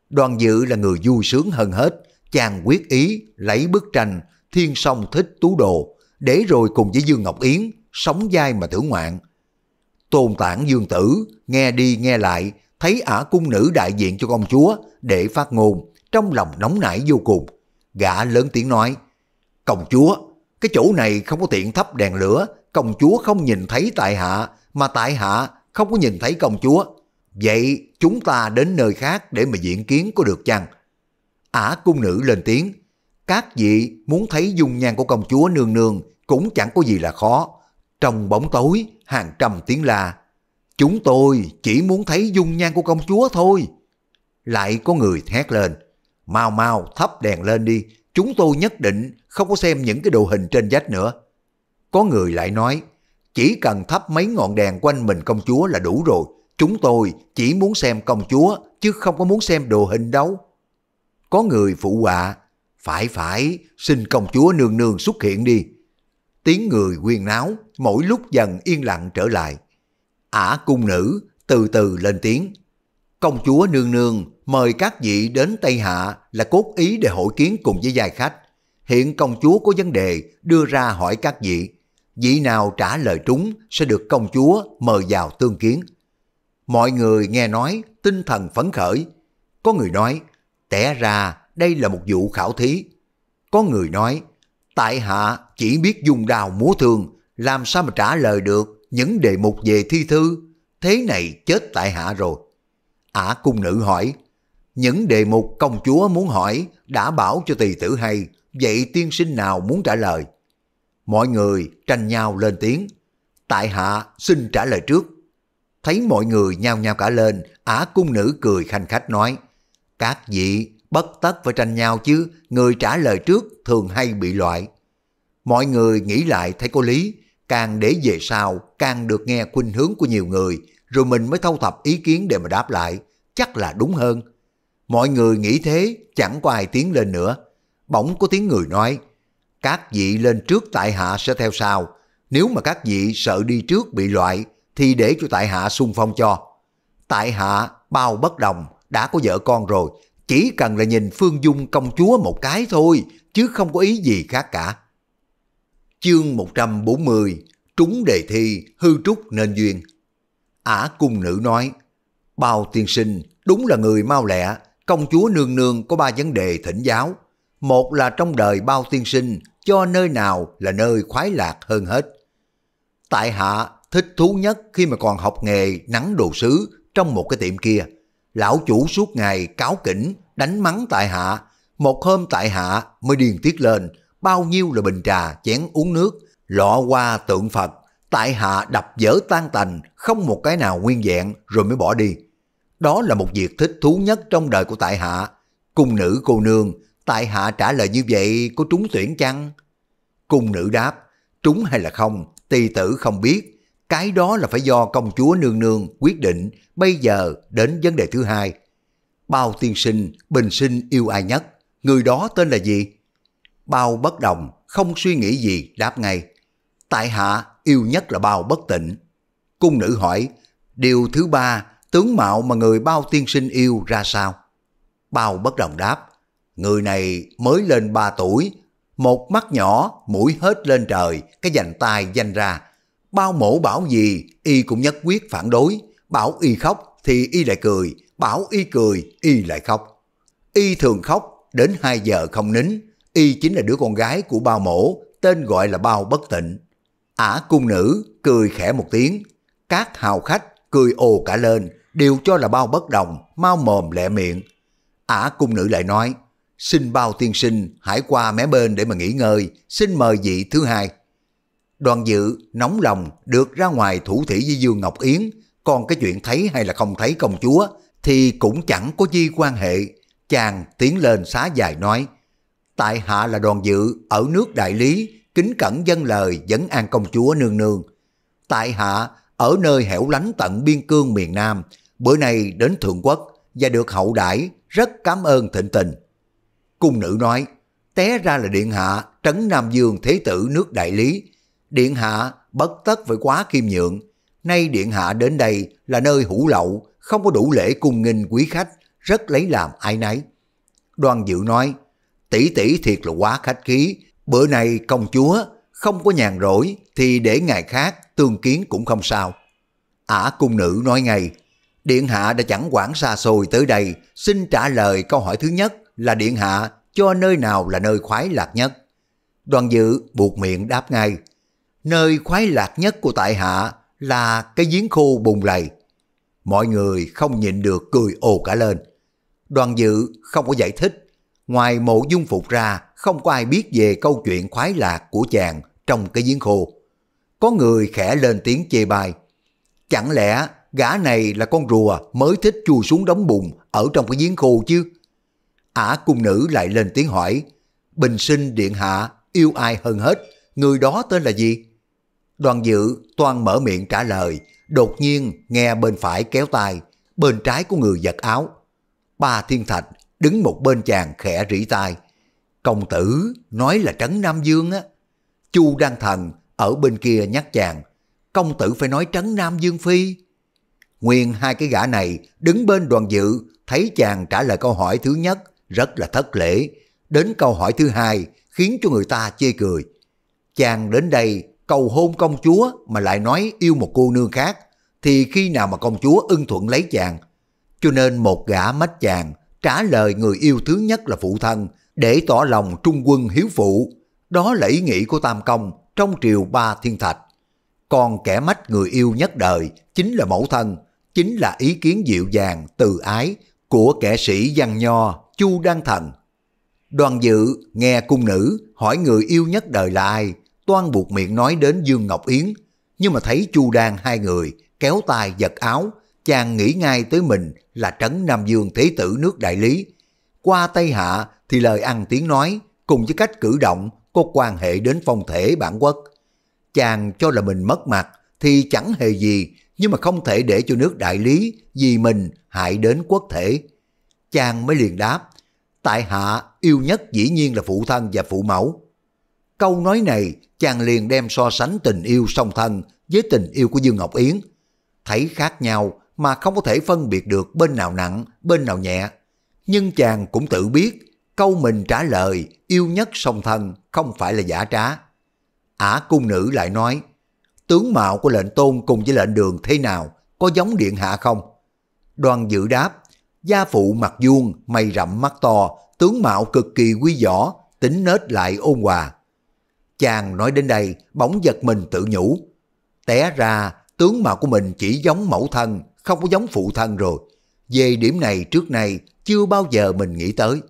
Đoàn dự là người vui sướng hơn hết, chàng quyết ý lấy bức tranh Thiên Song Thích Tú Đồ để rồi cùng với Dương Ngọc Yến sống dai mà thưởng ngoạn Tôn Tản Dương Tử nghe đi nghe lại, thấy ả cung nữ đại diện cho công chúa để phát ngôn, trong lòng nóng nảy vô cùng. Gã lớn tiếng nói, Công chúa, cái chỗ này không có tiện thắp đèn lửa, công chúa không nhìn thấy tại hạ, mà tại hạ không có nhìn thấy công chúa. Vậy chúng ta đến nơi khác để mà diễn kiến có được chăng? Ả cung nữ lên tiếng, các vị muốn thấy dung nhan của công chúa nương nương cũng chẳng có gì là khó. Trong bóng tối, hàng trăm tiếng la. Chúng tôi chỉ muốn thấy dung nhan của công chúa thôi. Lại có người thét lên. Mau mau thắp đèn lên đi. Chúng tôi nhất định không có xem những cái đồ hình trên vách nữa. Có người lại nói. Chỉ cần thắp mấy ngọn đèn quanh mình công chúa là đủ rồi. Chúng tôi chỉ muốn xem công chúa chứ không có muốn xem đồ hình đâu. Có người phụ họa. Phải phải, xin công chúa nương nương xuất hiện đi. Tiếng người quyên náo mỗi lúc dần yên lặng trở lại. Ả cung nữ từ từ lên tiếng. Công chúa nương nương mời các vị đến Tây Hạ là cốt ý để hội kiến cùng với giai khách. Hiện công chúa có vấn đề đưa ra hỏi các vị. Vị nào trả lời trúng sẽ được công chúa mời vào tương kiến. Mọi người nghe nói tinh thần phấn khởi. Có người nói, tẻ ra đây là một vụ khảo thí. Có người nói, tại hạ chỉ biết dùng đào múa thương làm sao mà trả lời được những đề mục về thi thư, thế này chết tại hạ rồi. Ả cung nữ hỏi, những đề mục công chúa muốn hỏi đã bảo cho tỳ tử hay, vậy tiên sinh nào muốn trả lời? Mọi người tranh nhau lên tiếng, tại hạ xin trả lời trước. Thấy mọi người nhao nhao cả lên, Ả cung nữ cười khanh khách nói, các vị bất tất phải tranh nhau chứ, người trả lời trước thường hay bị loại. Mọi người nghĩ lại thấy có lý, càng để về sau càng được nghe khuynh hướng của nhiều người rồi mình mới thâu thập ý kiến để mà đáp lại chắc là đúng hơn mọi người nghĩ thế chẳng có ai tiến lên nữa bỗng có tiếng người nói các vị lên trước tại hạ sẽ theo sau nếu mà các vị sợ đi trước bị loại thì để cho tại hạ xung phong cho tại hạ bao bất đồng đã có vợ con rồi chỉ cần là nhìn phương dung công chúa một cái thôi chứ không có ý gì khác cả Chương 140 Trúng đề thi hư trúc nên duyên Ả cung nữ nói Bao tiên sinh đúng là người mau lẹ Công chúa nương nương có ba vấn đề thỉnh giáo Một là trong đời bao tiên sinh Cho nơi nào là nơi khoái lạc hơn hết Tại hạ thích thú nhất khi mà còn học nghề nắng đồ sứ trong một cái tiệm kia. Lão chủ suốt ngày cáo kỉnh, đánh mắng tại hạ. Một hôm tại hạ mới điền tiết lên, bao nhiêu là bình trà, chén uống nước, lọ qua tượng Phật, tại hạ đập dở tan tành, không một cái nào nguyên dạng rồi mới bỏ đi. Đó là một việc thích thú nhất trong đời của tại hạ. Cung nữ cô nương, tại hạ trả lời như vậy có trúng tuyển chăng? Cung nữ đáp, trúng hay là không, tỳ tử không biết. Cái đó là phải do công chúa nương nương quyết định bây giờ đến vấn đề thứ hai. Bao tiên sinh, bình sinh yêu ai nhất? Người đó tên là gì? Bao bất đồng, không suy nghĩ gì đáp ngay. Tại hạ yêu nhất là bao bất tịnh. Cung nữ hỏi, điều thứ ba, tướng mạo mà người bao tiên sinh yêu ra sao? Bao bất đồng đáp, người này mới lên ba tuổi, một mắt nhỏ, mũi hết lên trời, cái dành tay danh ra. Bao mổ bảo gì, y cũng nhất quyết phản đối, bảo y khóc thì y lại cười, bảo y cười, y lại khóc. Y thường khóc, đến 2 giờ không nín, y chính là đứa con gái của bao mổ, tên gọi là bao bất tịnh. Ả cung nữ cười khẽ một tiếng, các hào khách cười ồ cả lên, đều cho là bao bất đồng, mau mồm lẹ miệng. Ả cung nữ lại nói, xin bao tiên sinh hãy qua mé bên để mà nghỉ ngơi, xin mời vị thứ hai. Đoàn dự nóng lòng được ra ngoài thủ thỉ với Dương Ngọc Yến, còn cái chuyện thấy hay là không thấy công chúa thì cũng chẳng có gì quan hệ. Chàng tiến lên xá dài nói, tại hạ là đoàn dự ở nước đại lý, kính cẩn dân lời dẫn an công chúa nương nương. Tại hạ ở nơi hẻo lánh tận biên cương miền Nam, bữa nay đến Thượng Quốc và được hậu đãi rất cảm ơn thịnh tình. Cung nữ nói, té ra là Điện Hạ trấn Nam Dương Thế Tử nước Đại Lý. Điện Hạ bất tất phải quá khiêm nhượng. Nay Điện Hạ đến đây là nơi hủ lậu, không có đủ lễ cung nghinh quý khách, rất lấy làm ai nấy. Đoàn Dự nói, tỷ tỷ thiệt là quá khách khí, bữa nay công chúa không có nhàn rỗi thì để ngày khác tương kiến cũng không sao. Ả à, cung nữ nói ngay, Điện Hạ đã chẳng quản xa xôi tới đây, xin trả lời câu hỏi thứ nhất là Điện Hạ cho nơi nào là nơi khoái lạc nhất. Đoàn dự buộc miệng đáp ngay, nơi khoái lạc nhất của tại hạ là cái giếng khô bùng lầy. Mọi người không nhịn được cười ồ cả lên. Đoàn dự không có giải thích Ngoài mộ dung phục ra, không có ai biết về câu chuyện khoái lạc của chàng trong cái giếng khô. Có người khẽ lên tiếng chê bai. Chẳng lẽ gã này là con rùa mới thích chui xuống đống bùn ở trong cái giếng khô chứ? Ả cung nữ lại lên tiếng hỏi. Bình sinh điện hạ yêu ai hơn hết, người đó tên là gì? Đoàn dự toàn mở miệng trả lời, đột nhiên nghe bên phải kéo tay, bên trái của người giật áo. Ba thiên thạch Đứng một bên chàng khẽ rỉ tai. Công tử nói là Trấn Nam Dương á. Chu Đăng Thần ở bên kia nhắc chàng. Công tử phải nói Trấn Nam Dương Phi. Nguyên hai cái gã này đứng bên đoàn dự thấy chàng trả lời câu hỏi thứ nhất rất là thất lễ. Đến câu hỏi thứ hai khiến cho người ta chê cười. Chàng đến đây cầu hôn công chúa mà lại nói yêu một cô nương khác thì khi nào mà công chúa ưng thuận lấy chàng. Cho nên một gã mách chàng trả lời người yêu thứ nhất là phụ thân để tỏ lòng trung quân hiếu phụ. Đó là ý nghĩ của Tam Công trong triều Ba Thiên Thạch. Còn kẻ mách người yêu nhất đời chính là mẫu thân, chính là ý kiến dịu dàng, từ ái của kẻ sĩ văn nho Chu Đăng Thần. Đoàn dự nghe cung nữ hỏi người yêu nhất đời là ai, toan buộc miệng nói đến Dương Ngọc Yến, nhưng mà thấy Chu Đan hai người kéo tay giật áo, chàng nghĩ ngay tới mình là trấn Nam Dương Thế Tử nước Đại Lý. Qua Tây Hạ thì lời ăn tiếng nói cùng với cách cử động có quan hệ đến phong thể bản quốc. Chàng cho là mình mất mặt thì chẳng hề gì nhưng mà không thể để cho nước Đại Lý vì mình hại đến quốc thể. Chàng mới liền đáp, tại hạ yêu nhất dĩ nhiên là phụ thân và phụ mẫu. Câu nói này chàng liền đem so sánh tình yêu song thân với tình yêu của Dương Ngọc Yến. Thấy khác nhau mà không có thể phân biệt được bên nào nặng, bên nào nhẹ. Nhưng chàng cũng tự biết, câu mình trả lời, yêu nhất song thân không phải là giả trá. Ả cung nữ lại nói, tướng mạo của lệnh tôn cùng với lệnh đường thế nào, có giống điện hạ không? Đoàn dự đáp, gia phụ mặt vuông, mày rậm mắt to, tướng mạo cực kỳ quý võ, tính nết lại ôn hòa. Chàng nói đến đây, bỗng giật mình tự nhủ. Té ra, tướng mạo của mình chỉ giống mẫu thân, không có giống phụ thân rồi. Về điểm này trước nay chưa bao giờ mình nghĩ tới.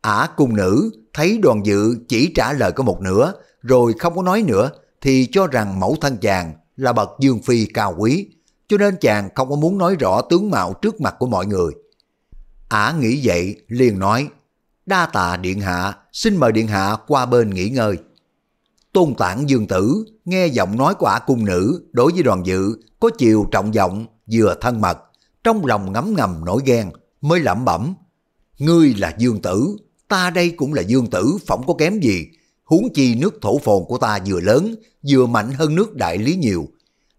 Ả cung nữ thấy đoàn dự chỉ trả lời có một nửa, rồi không có nói nữa, thì cho rằng mẫu thân chàng là bậc dương phi cao quý, cho nên chàng không có muốn nói rõ tướng mạo trước mặt của mọi người. Ả nghĩ vậy liền nói, đa tạ điện hạ, xin mời điện hạ qua bên nghỉ ngơi. Tôn tản dương tử nghe giọng nói của ả cung nữ đối với đoàn dự có chiều trọng vọng vừa thân mật, trong lòng ngấm ngầm nổi ghen, mới lẩm bẩm. Ngươi là dương tử, ta đây cũng là dương tử, phỏng có kém gì. Huống chi nước thổ phồn của ta vừa lớn, vừa mạnh hơn nước đại lý nhiều.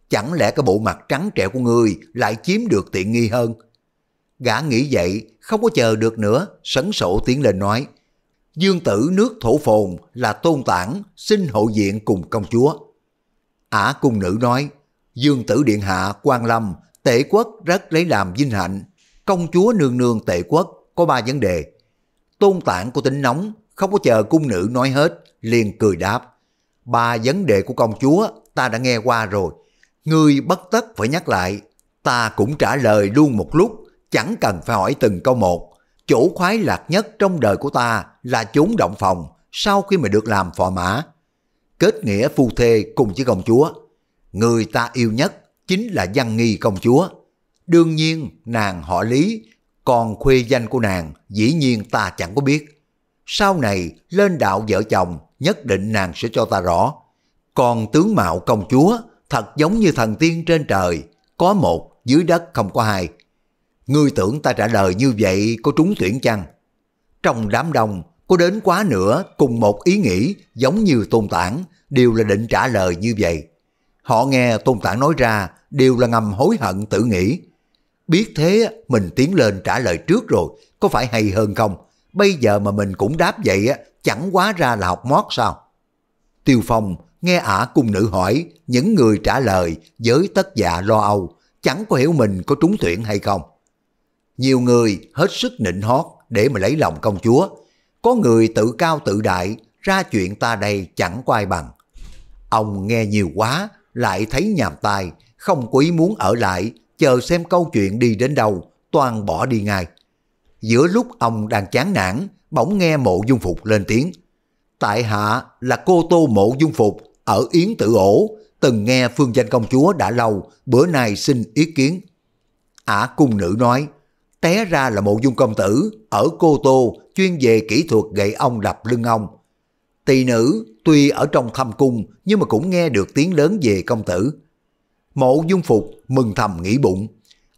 Chẳng lẽ cái bộ mặt trắng trẻo của ngươi lại chiếm được tiện nghi hơn? Gã nghĩ vậy, không có chờ được nữa, sấn sổ tiến lên nói. Dương tử nước thổ phồn là tôn tản, xin hộ diện cùng công chúa. Ả à, cung nữ nói, Dương tử điện hạ quan lâm Tể quốc rất lấy làm vinh hạnh, công chúa nương nương tệ quốc có ba vấn đề. Tôn tạng của tính nóng, không có chờ cung nữ nói hết, liền cười đáp. Ba vấn đề của công chúa ta đã nghe qua rồi, ngươi bất tất phải nhắc lại. Ta cũng trả lời luôn một lúc, chẳng cần phải hỏi từng câu một. Chỗ khoái lạc nhất trong đời của ta là chốn động phòng sau khi mà được làm phò mã. Kết nghĩa phu thê cùng với công chúa. Người ta yêu nhất chính là văn nghi công chúa. Đương nhiên nàng họ Lý, còn khuê danh của nàng dĩ nhiên ta chẳng có biết. Sau này lên đạo vợ chồng nhất định nàng sẽ cho ta rõ. Còn tướng mạo công chúa thật giống như thần tiên trên trời, có một, dưới đất không có hai. Ngươi tưởng ta trả lời như vậy có trúng tuyển chăng? Trong đám đông có đến quá nữa cùng một ý nghĩ giống như tôn tản đều là định trả lời như vậy. Họ nghe tôn tản nói ra đều là ngầm hối hận tự nghĩ. Biết thế mình tiến lên trả lời trước rồi, có phải hay hơn không? Bây giờ mà mình cũng đáp vậy á, chẳng quá ra là học mót sao? Tiêu Phong nghe ả cung nữ hỏi, những người trả lời với tất dạ lo âu, chẳng có hiểu mình có trúng tuyển hay không. Nhiều người hết sức nịnh hót để mà lấy lòng công chúa. Có người tự cao tự đại, ra chuyện ta đây chẳng quay bằng. Ông nghe nhiều quá, lại thấy nhàm tai, không quý muốn ở lại, chờ xem câu chuyện đi đến đâu, toàn bỏ đi ngay. Giữa lúc ông đang chán nản, bỗng nghe mộ dung phục lên tiếng. Tại hạ là cô tô mộ dung phục ở Yến Tự Ổ, từng nghe phương danh công chúa đã lâu, bữa nay xin ý kiến. Ả cung nữ nói, té ra là mộ dung công tử, ở Cô Tô, chuyên về kỹ thuật gậy ông đập lưng ông. Tỳ nữ tuy ở trong thâm cung nhưng mà cũng nghe được tiếng lớn về công tử. Mộ dung phục mừng thầm nghĩ bụng.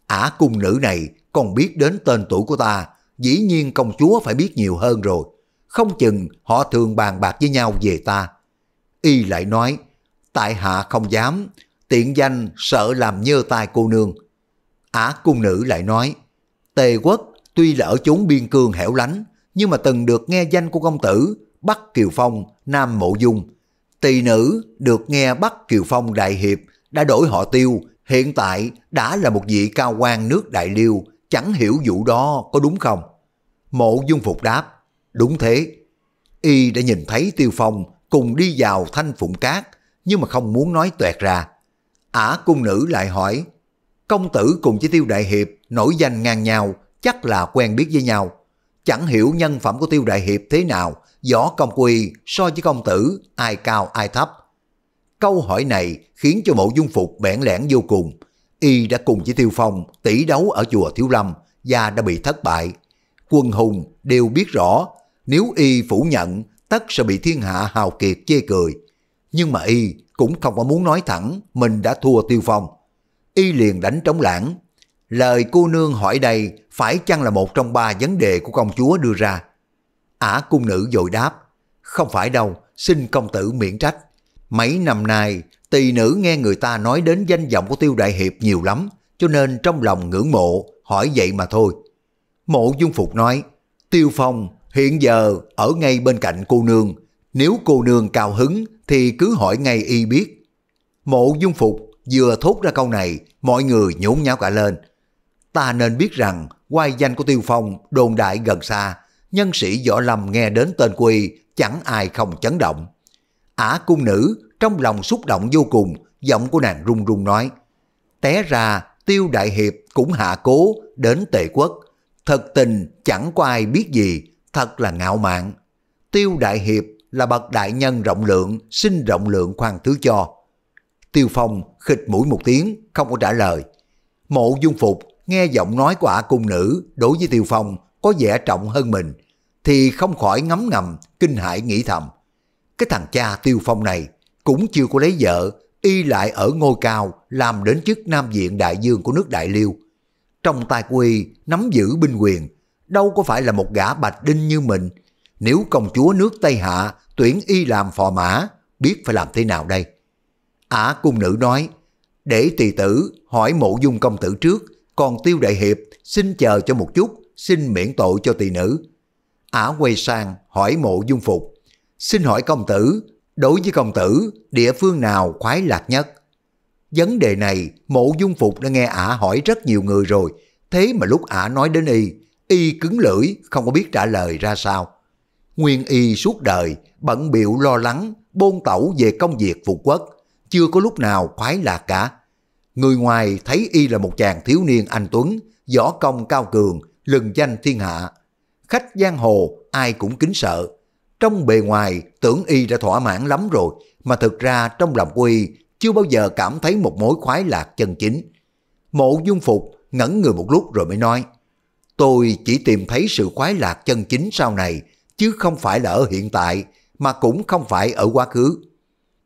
Ả cung nữ này còn biết đến tên tuổi của ta, dĩ nhiên công chúa phải biết nhiều hơn rồi. Không chừng họ thường bàn bạc với nhau về ta. Y lại nói, tại hạ không dám, tiện danh sợ làm nhơ tai cô nương. Ả cung nữ lại nói, Tề quốc tuy là ở chốn biên cương hẻo lánh, nhưng mà từng được nghe danh của công tử Bắc Kiều Phong, Nam Mộ Dung. Tỳ nữ được nghe Bắc Kiều Phong đại hiệp đã đổi họ tiêu, hiện tại đã là một vị cao quan nước Đại Liêu, chẳng hiểu vụ đó có đúng không? Mộ Dung Phục đáp, đúng thế. Y đã nhìn thấy Tiêu Phong cùng đi vào thanh phụng cát, nhưng mà không muốn nói toẹt ra. Ả cung nữ lại hỏi, công tử cùng với Tiêu Đại Hiệp nổi danh ngang nhau, chắc là quen biết với nhau. Chẳng hiểu nhân phẩm của Tiêu Đại Hiệp thế nào, võ công quy so với công tử, ai cao ai thấp, Câu hỏi này khiến cho mộ dung phục bẽn lẽn vô cùng. Y đã cùng với Tiêu Phong tỷ đấu ở chùa Thiếu Lâm và đã bị thất bại. Quân hùng đều biết rõ nếu Y phủ nhận tất sẽ bị thiên hạ hào kiệt chê cười. Nhưng mà Y cũng không có muốn nói thẳng mình đã thua Tiêu Phong. Y liền đánh trống lãng. Lời cô nương hỏi đây phải chăng là một trong ba vấn đề của công chúa đưa ra? Ả cung nữ dội đáp, không phải đâu, xin công tử miễn trách, Mấy năm nay, tỳ nữ nghe người ta nói đến danh vọng của Tiêu Đại Hiệp nhiều lắm, cho nên trong lòng ngưỡng mộ, hỏi vậy mà thôi. Mộ Dung Phục nói, Tiêu Phong hiện giờ ở ngay bên cạnh cô nương, nếu cô nương cao hứng thì cứ hỏi ngay y biết. Mộ Dung Phục vừa thốt ra câu này, mọi người nhốn nháo cả lên. Ta nên biết rằng, quai danh của Tiêu Phong đồn đại gần xa, nhân sĩ Võ Lâm nghe đến tên quỳ, chẳng ai không chấn động. Ả cung nữ trong lòng xúc động vô cùng, giọng của nàng run run nói. Té ra tiêu đại hiệp cũng hạ cố đến tệ quốc. Thật tình chẳng có ai biết gì, thật là ngạo mạn. Tiêu đại hiệp là bậc đại nhân rộng lượng, xin rộng lượng khoan thứ cho. Tiêu Phong khịt mũi một tiếng, không có trả lời. Mộ Dung Phục nghe giọng nói của ả cung nữ đối với Tiêu Phong có vẻ trọng hơn mình, thì không khỏi ngấm ngầm, kinh hãi nghĩ thầm. Cái thằng cha Tiêu Phong này cũng chưa có lấy vợ, y lại ở ngôi cao làm đến chức Nam diện Đại Dương của nước Đại Liêu. Trong tay của y nắm giữ binh quyền, đâu có phải là một gã bạch đinh như mình. Nếu công chúa nước Tây Hạ tuyển y làm phò mã, biết phải làm thế nào đây? Ả cung nữ nói, để tỳ tử hỏi mộ dung công tử trước, còn tiêu đại hiệp xin chờ cho một chút, xin miễn tội cho tỳ nữ. Ả quay sang hỏi mộ dung phục, Xin hỏi công tử, đối với công tử, địa phương nào khoái lạc nhất? Vấn đề này, mộ dung phục đã nghe ả hỏi rất nhiều người rồi, thế mà lúc ả nói đến y, y cứng lưỡi, không có biết trả lời ra sao. Nguyên y suốt đời, bận biệu lo lắng, bôn tẩu về công việc phục quốc, chưa có lúc nào khoái lạc cả. Người ngoài thấy y là một chàng thiếu niên anh Tuấn, võ công cao cường, lừng danh thiên hạ. Khách giang hồ ai cũng kính sợ, trong bề ngoài tưởng y đã thỏa mãn lắm rồi, mà thực ra trong lòng của y chưa bao giờ cảm thấy một mối khoái lạc chân chính. Mộ dung phục ngẩn người một lúc rồi mới nói, tôi chỉ tìm thấy sự khoái lạc chân chính sau này, chứ không phải là ở hiện tại, mà cũng không phải ở quá khứ.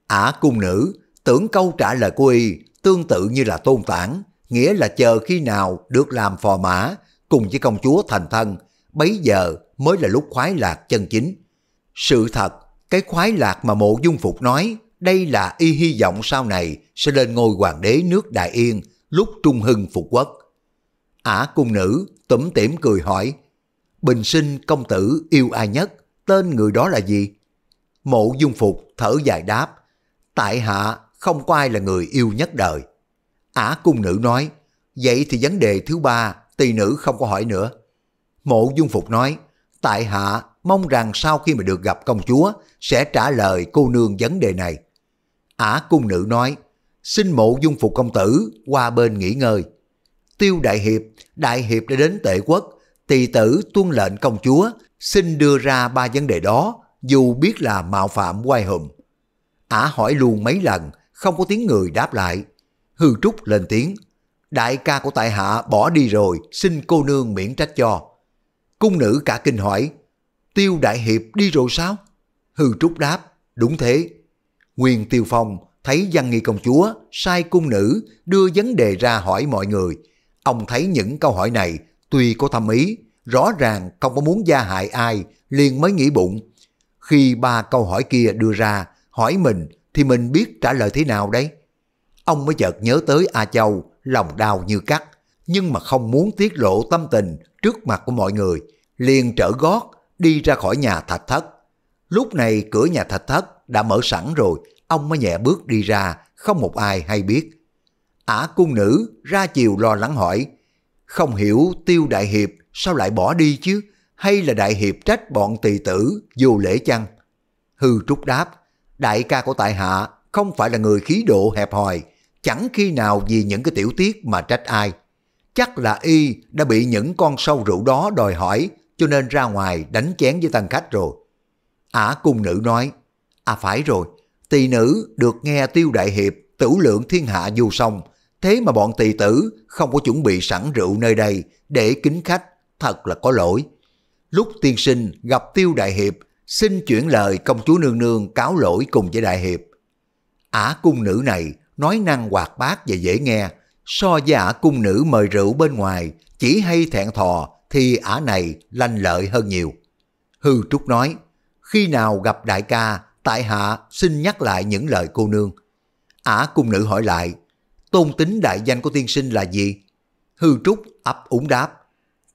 Ả cung nữ, tưởng câu trả lời của y tương tự như là tôn tản, nghĩa là chờ khi nào được làm phò mã cùng với công chúa thành thân, bấy giờ mới là lúc khoái lạc chân chính. Sự thật, cái khoái lạc mà mộ dung phục nói, đây là y hy vọng sau này sẽ lên ngôi hoàng đế nước Đại Yên lúc trung hưng phục quốc. Ả cung nữ tủm tỉm cười hỏi, Bình sinh công tử yêu ai nhất, tên người đó là gì? Mộ dung phục thở dài đáp, tại hạ không có ai là người yêu nhất đời. Ả cung nữ nói, vậy thì vấn đề thứ ba, tỳ nữ không có hỏi nữa. Mộ dung phục nói, tại hạ mong rằng sau khi mà được gặp công chúa sẽ trả lời cô nương vấn đề này. Ả cung nữ nói, xin mộ dung phục công tử qua bên nghỉ ngơi. Tiêu đại hiệp, đại hiệp đã đến tệ quốc, tỳ tử tuân lệnh công chúa, xin đưa ra ba vấn đề đó, dù biết là mạo phạm quay hùm. Ả hỏi luôn mấy lần, không có tiếng người đáp lại. Hư Trúc lên tiếng, đại ca của tại hạ bỏ đi rồi, xin cô nương miễn trách cho. Cung nữ cả kinh hỏi, Tiêu Đại Hiệp đi rồi sao? Hư Trúc đáp, đúng thế. Nguyên Tiêu Phong thấy văn nghi công chúa, sai cung nữ đưa vấn đề ra hỏi mọi người. Ông thấy những câu hỏi này tuy có thâm ý, rõ ràng không có muốn gia hại ai, liền mới nghĩ bụng. Khi ba câu hỏi kia đưa ra, hỏi mình thì mình biết trả lời thế nào đấy? Ông mới chợt nhớ tới A Châu, lòng đau như cắt, nhưng mà không muốn tiết lộ tâm tình trước mặt của mọi người, liền trở gót đi ra khỏi nhà thạch thất. Lúc này cửa nhà thạch thất đã mở sẵn rồi, ông mới nhẹ bước đi ra, không một ai hay biết. Ả cung nữ ra chiều lo lắng hỏi, không hiểu tiêu đại hiệp sao lại bỏ đi chứ, hay là đại hiệp trách bọn tỳ tử vô lễ chăng? Hư trúc đáp, đại ca của tại hạ không phải là người khí độ hẹp hòi, chẳng khi nào vì những cái tiểu tiết mà trách ai. Chắc là y đã bị những con sâu rượu đó đòi hỏi cho nên ra ngoài đánh chén với tân khách rồi. Ả cung nữ nói, à phải rồi, tỳ nữ được nghe tiêu đại hiệp tửu lượng thiên hạ du song, thế mà bọn tỳ tử không có chuẩn bị sẵn rượu nơi đây để kính khách, thật là có lỗi. Lúc tiên sinh gặp tiêu đại hiệp, xin chuyển lời công chúa nương nương cáo lỗi cùng với đại hiệp. Ả cung nữ này nói năng hoạt bát và dễ nghe, so với ả cung nữ mời rượu bên ngoài chỉ hay thẹn thò thì ả này lanh lợi hơn nhiều. Hư Trúc nói, khi nào gặp đại ca, tại hạ xin nhắc lại những lời cô nương. Ả cung nữ hỏi lại, tôn tính đại danh của tiên sinh là gì? Hư Trúc ấp úng đáp,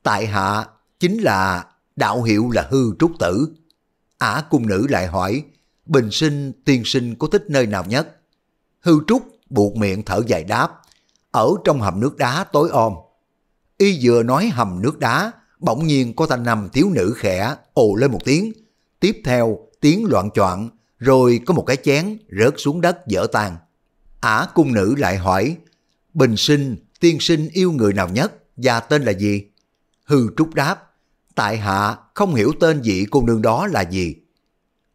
tại hạ chính là đạo hiệu là Hư Trúc Tử. Ả cung nữ lại hỏi, bình sinh tiên sinh có thích nơi nào nhất? Hư Trúc buộc miệng thở dài đáp, ở trong hầm nước đá tối om Y vừa nói hầm nước đá, bỗng nhiên có thanh nằm thiếu nữ khẽ, ồ lên một tiếng. Tiếp theo, tiếng loạn choạng rồi có một cái chén rớt xuống đất dở tan. Ả cung nữ lại hỏi, Bình sinh, tiên sinh yêu người nào nhất và tên là gì? Hư Trúc đáp, tại hạ không hiểu tên vị cô nương đó là gì.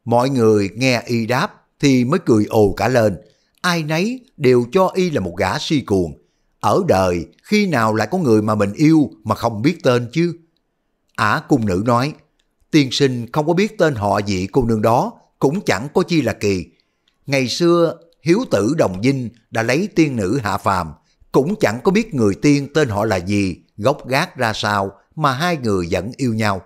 Mọi người nghe y đáp thì mới cười ồ cả lên, ai nấy đều cho y là một gã si cuồng, ở đời khi nào lại có người mà mình yêu mà không biết tên chứ? Ả cung nữ nói, tiên sinh không có biết tên họ gì cô nương đó, cũng chẳng có chi là kỳ. Ngày xưa, hiếu tử đồng dinh đã lấy tiên nữ hạ phàm, cũng chẳng có biết người tiên tên họ là gì, gốc gác ra sao mà hai người vẫn yêu nhau.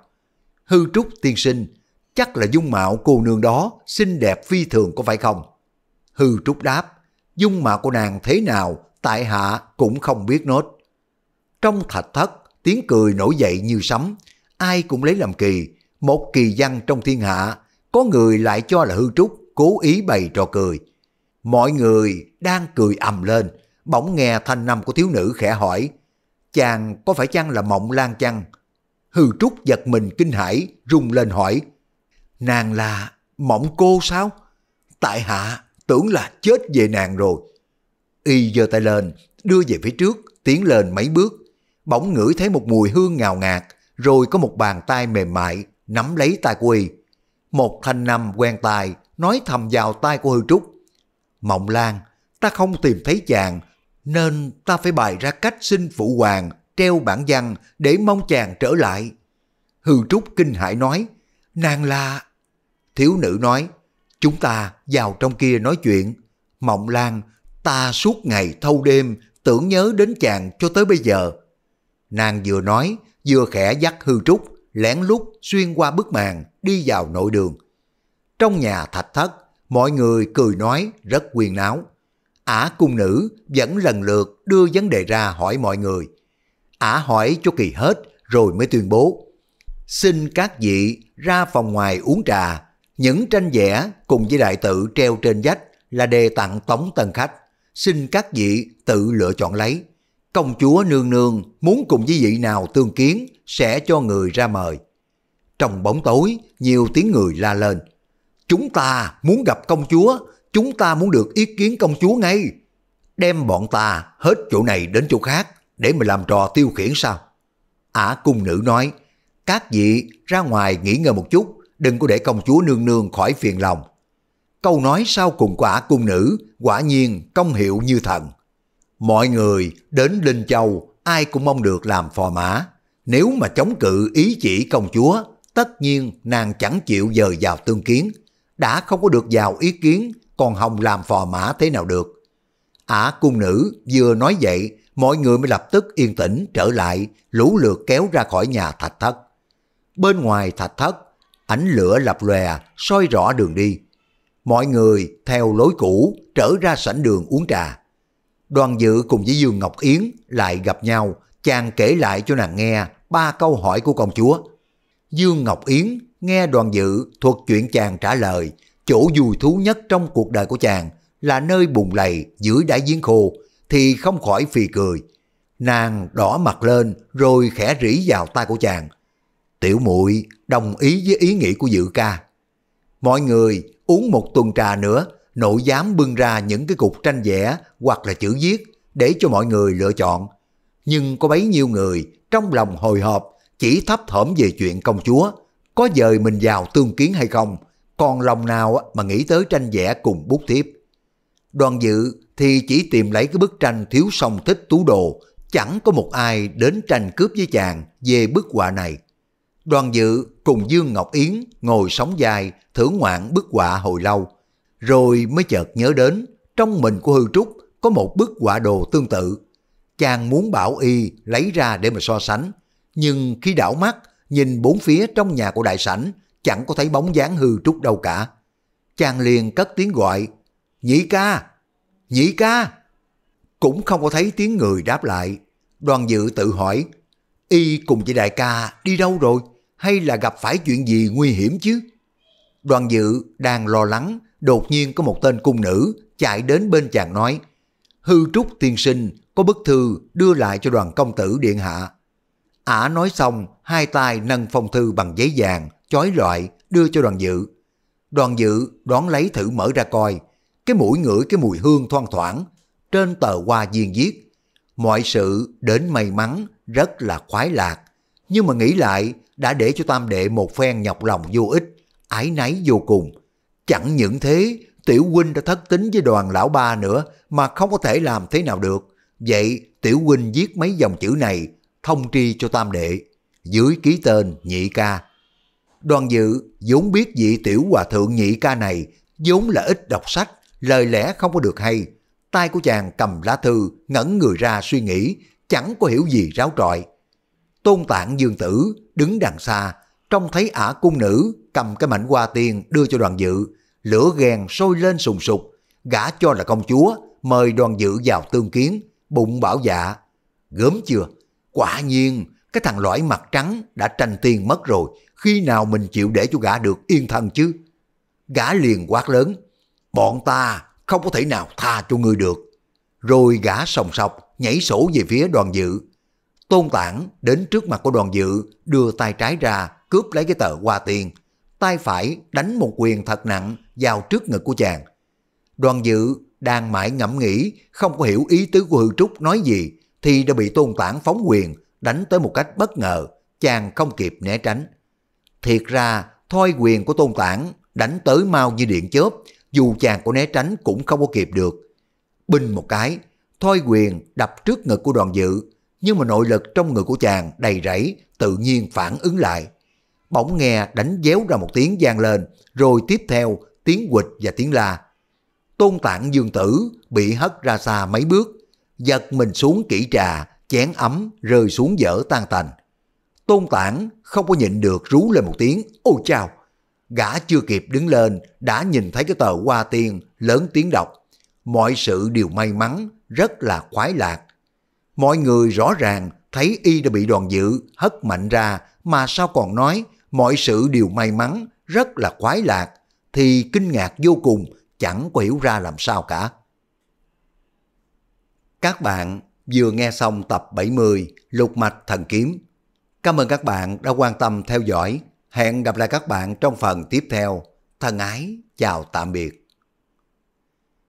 Hư trúc tiên sinh, chắc là dung mạo cô nương đó xinh đẹp phi thường có phải không? Hư trúc đáp, dung mạo của nàng thế nào tại hạ cũng không biết nốt. Trong thạch thất, tiếng cười nổi dậy như sấm, ai cũng lấy làm kỳ, một kỳ văn trong thiên hạ, có người lại cho là hư trúc, cố ý bày trò cười. Mọi người đang cười ầm lên, bỗng nghe thanh năm của thiếu nữ khẽ hỏi, chàng có phải chăng là mộng lan chăng? Hư trúc giật mình kinh hãi, rung lên hỏi, nàng là mộng cô sao? Tại hạ tưởng là chết về nàng rồi. Y giơ tay lên, đưa về phía trước, tiến lên mấy bước. Bỗng ngửi thấy một mùi hương ngào ngạt, rồi có một bàn tay mềm mại nắm lấy tay của Y. Một thanh năm quen tài nói thầm vào tay của Hư Trúc. Mộng Lan, ta không tìm thấy chàng, nên ta phải bày ra cách xin phụ hoàng treo bản văn để mong chàng trở lại. Hư Trúc kinh hãi nói, nàng là... Thiếu nữ nói, chúng ta vào trong kia nói chuyện. Mộng Lan ta suốt ngày thâu đêm tưởng nhớ đến chàng cho tới bây giờ. Nàng vừa nói, vừa khẽ dắt hư trúc, lén lút xuyên qua bức màn, đi vào nội đường. Trong nhà thạch thất, mọi người cười nói rất quyền náo. Ả cung nữ vẫn lần lượt đưa vấn đề ra hỏi mọi người. Ả hỏi cho kỳ hết rồi mới tuyên bố. Xin các vị ra phòng ngoài uống trà, những tranh vẽ cùng với đại tự treo trên vách là đề tặng tống tân khách xin các vị tự lựa chọn lấy. Công chúa nương nương muốn cùng với vị nào tương kiến sẽ cho người ra mời. Trong bóng tối, nhiều tiếng người la lên. Chúng ta muốn gặp công chúa, chúng ta muốn được ý kiến công chúa ngay. Đem bọn ta hết chỗ này đến chỗ khác để mà làm trò tiêu khiển sao? Ả cung nữ nói, các vị ra ngoài nghỉ ngơi một chút, đừng có để công chúa nương nương khỏi phiền lòng câu nói sau cùng quả cung nữ quả nhiên công hiệu như thần. Mọi người đến Linh Châu ai cũng mong được làm phò mã. Nếu mà chống cự ý chỉ công chúa, tất nhiên nàng chẳng chịu dời vào tương kiến. Đã không có được vào ý kiến, còn Hồng làm phò mã thế nào được. Ả cung nữ vừa nói vậy, mọi người mới lập tức yên tĩnh trở lại, lũ lượt kéo ra khỏi nhà thạch thất. Bên ngoài thạch thất, ánh lửa lập lòe, soi rõ đường đi. Mọi người theo lối cũ trở ra sảnh đường uống trà. Đoàn dự cùng với Dương Ngọc Yến lại gặp nhau, chàng kể lại cho nàng nghe ba câu hỏi của công chúa. Dương Ngọc Yến nghe đoàn dự thuật chuyện chàng trả lời, chỗ vui thú nhất trong cuộc đời của chàng là nơi bùng lầy dưới đáy giếng khô thì không khỏi phì cười. Nàng đỏ mặt lên rồi khẽ rỉ vào tai của chàng. Tiểu muội đồng ý với ý nghĩ của dự ca. Mọi người uống một tuần trà nữa, nội dám bưng ra những cái cục tranh vẽ hoặc là chữ viết để cho mọi người lựa chọn. Nhưng có bấy nhiêu người trong lòng hồi hộp chỉ thấp thỏm về chuyện công chúa, có dời mình vào tương kiến hay không, còn lòng nào mà nghĩ tới tranh vẽ cùng bút tiếp. Đoàn dự thì chỉ tìm lấy cái bức tranh thiếu song thích tú đồ, chẳng có một ai đến tranh cướp với chàng về bức họa này. Đoàn dự cùng Dương Ngọc Yến ngồi sóng dài, thưởng ngoạn bức họa hồi lâu, rồi mới chợt nhớ đến, trong mình của Hư Trúc có một bức họa đồ tương tự. Chàng muốn bảo y lấy ra để mà so sánh, nhưng khi đảo mắt, nhìn bốn phía trong nhà của đại sảnh, chẳng có thấy bóng dáng Hư Trúc đâu cả. Chàng liền cất tiếng gọi, Nhĩ ca, Nhĩ ca. Cũng không có thấy tiếng người đáp lại. Đoàn dự tự hỏi, y cùng với đại ca đi đâu rồi? hay là gặp phải chuyện gì nguy hiểm chứ? Đoàn dự đang lo lắng, đột nhiên có một tên cung nữ chạy đến bên chàng nói, hư trúc tiên sinh có bức thư đưa lại cho đoàn công tử điện hạ. Ả nói xong, hai tay nâng phong thư bằng giấy vàng, chói loại, đưa cho đoàn dự. Đoàn dự đoán lấy thử mở ra coi, cái mũi ngửi cái mùi hương thoang thoảng, trên tờ hoa diên viết. Mọi sự đến may mắn, rất là khoái lạc. Nhưng mà nghĩ lại, đã để cho Tam Đệ một phen nhọc lòng vô ích, ái náy vô cùng. Chẳng những thế, Tiểu Huynh đã thất tính với đoàn lão ba nữa mà không có thể làm thế nào được. Vậy Tiểu Huynh viết mấy dòng chữ này, thông tri cho Tam Đệ, dưới ký tên Nhị Ca. Đoàn dự vốn biết vị Tiểu Hòa Thượng Nhị Ca này vốn là ít đọc sách, lời lẽ không có được hay. Tay của chàng cầm lá thư, ngẩn người ra suy nghĩ, chẳng có hiểu gì ráo trọi. Tôn Tạng Dương Tử đứng đằng xa, trông thấy ả cung nữ cầm cái mảnh hoa tiền đưa cho đoàn dự, lửa ghen sôi lên sùng sục, gã cho là công chúa, mời đoàn dự vào tương kiến, bụng bảo dạ. Gớm chưa? Quả nhiên, cái thằng lõi mặt trắng đã tranh tiền mất rồi, khi nào mình chịu để cho gã được yên thân chứ? Gã liền quát lớn, bọn ta không có thể nào tha cho ngươi được. Rồi gã sòng sọc, nhảy sổ về phía đoàn dự, Tôn Tản đến trước mặt của đoàn dự, đưa tay trái ra, cướp lấy cái tờ hoa tiền. Tay phải đánh một quyền thật nặng vào trước ngực của chàng. Đoàn dự đang mãi ngẫm nghĩ, không có hiểu ý tứ của Hư Trúc nói gì, thì đã bị Tôn Tản phóng quyền, đánh tới một cách bất ngờ, chàng không kịp né tránh. Thiệt ra, thoi quyền của Tôn Tản đánh tới mau như điện chớp, dù chàng có né tránh cũng không có kịp được. Bình một cái, thoi quyền đập trước ngực của đoàn dự, nhưng mà nội lực trong người của chàng đầy rẫy, tự nhiên phản ứng lại. Bỗng nghe đánh déo ra một tiếng vang lên, rồi tiếp theo tiếng quịch và tiếng la. Tôn tạng dương tử bị hất ra xa mấy bước, giật mình xuống kỹ trà, chén ấm rơi xuống dở tan tành. Tôn tảng không có nhịn được rú lên một tiếng, ôi chao Gã chưa kịp đứng lên, đã nhìn thấy cái tờ hoa tiền lớn tiếng đọc. Mọi sự đều may mắn, rất là khoái lạc, Mọi người rõ ràng thấy y đã bị đoàn dự hất mạnh ra mà sao còn nói mọi sự đều may mắn, rất là khoái lạc, thì kinh ngạc vô cùng, chẳng có hiểu ra làm sao cả. Các bạn vừa nghe xong tập 70 Lục Mạch Thần Kiếm. Cảm ơn các bạn đã quan tâm theo dõi. Hẹn gặp lại các bạn trong phần tiếp theo. Thân ái, chào tạm biệt.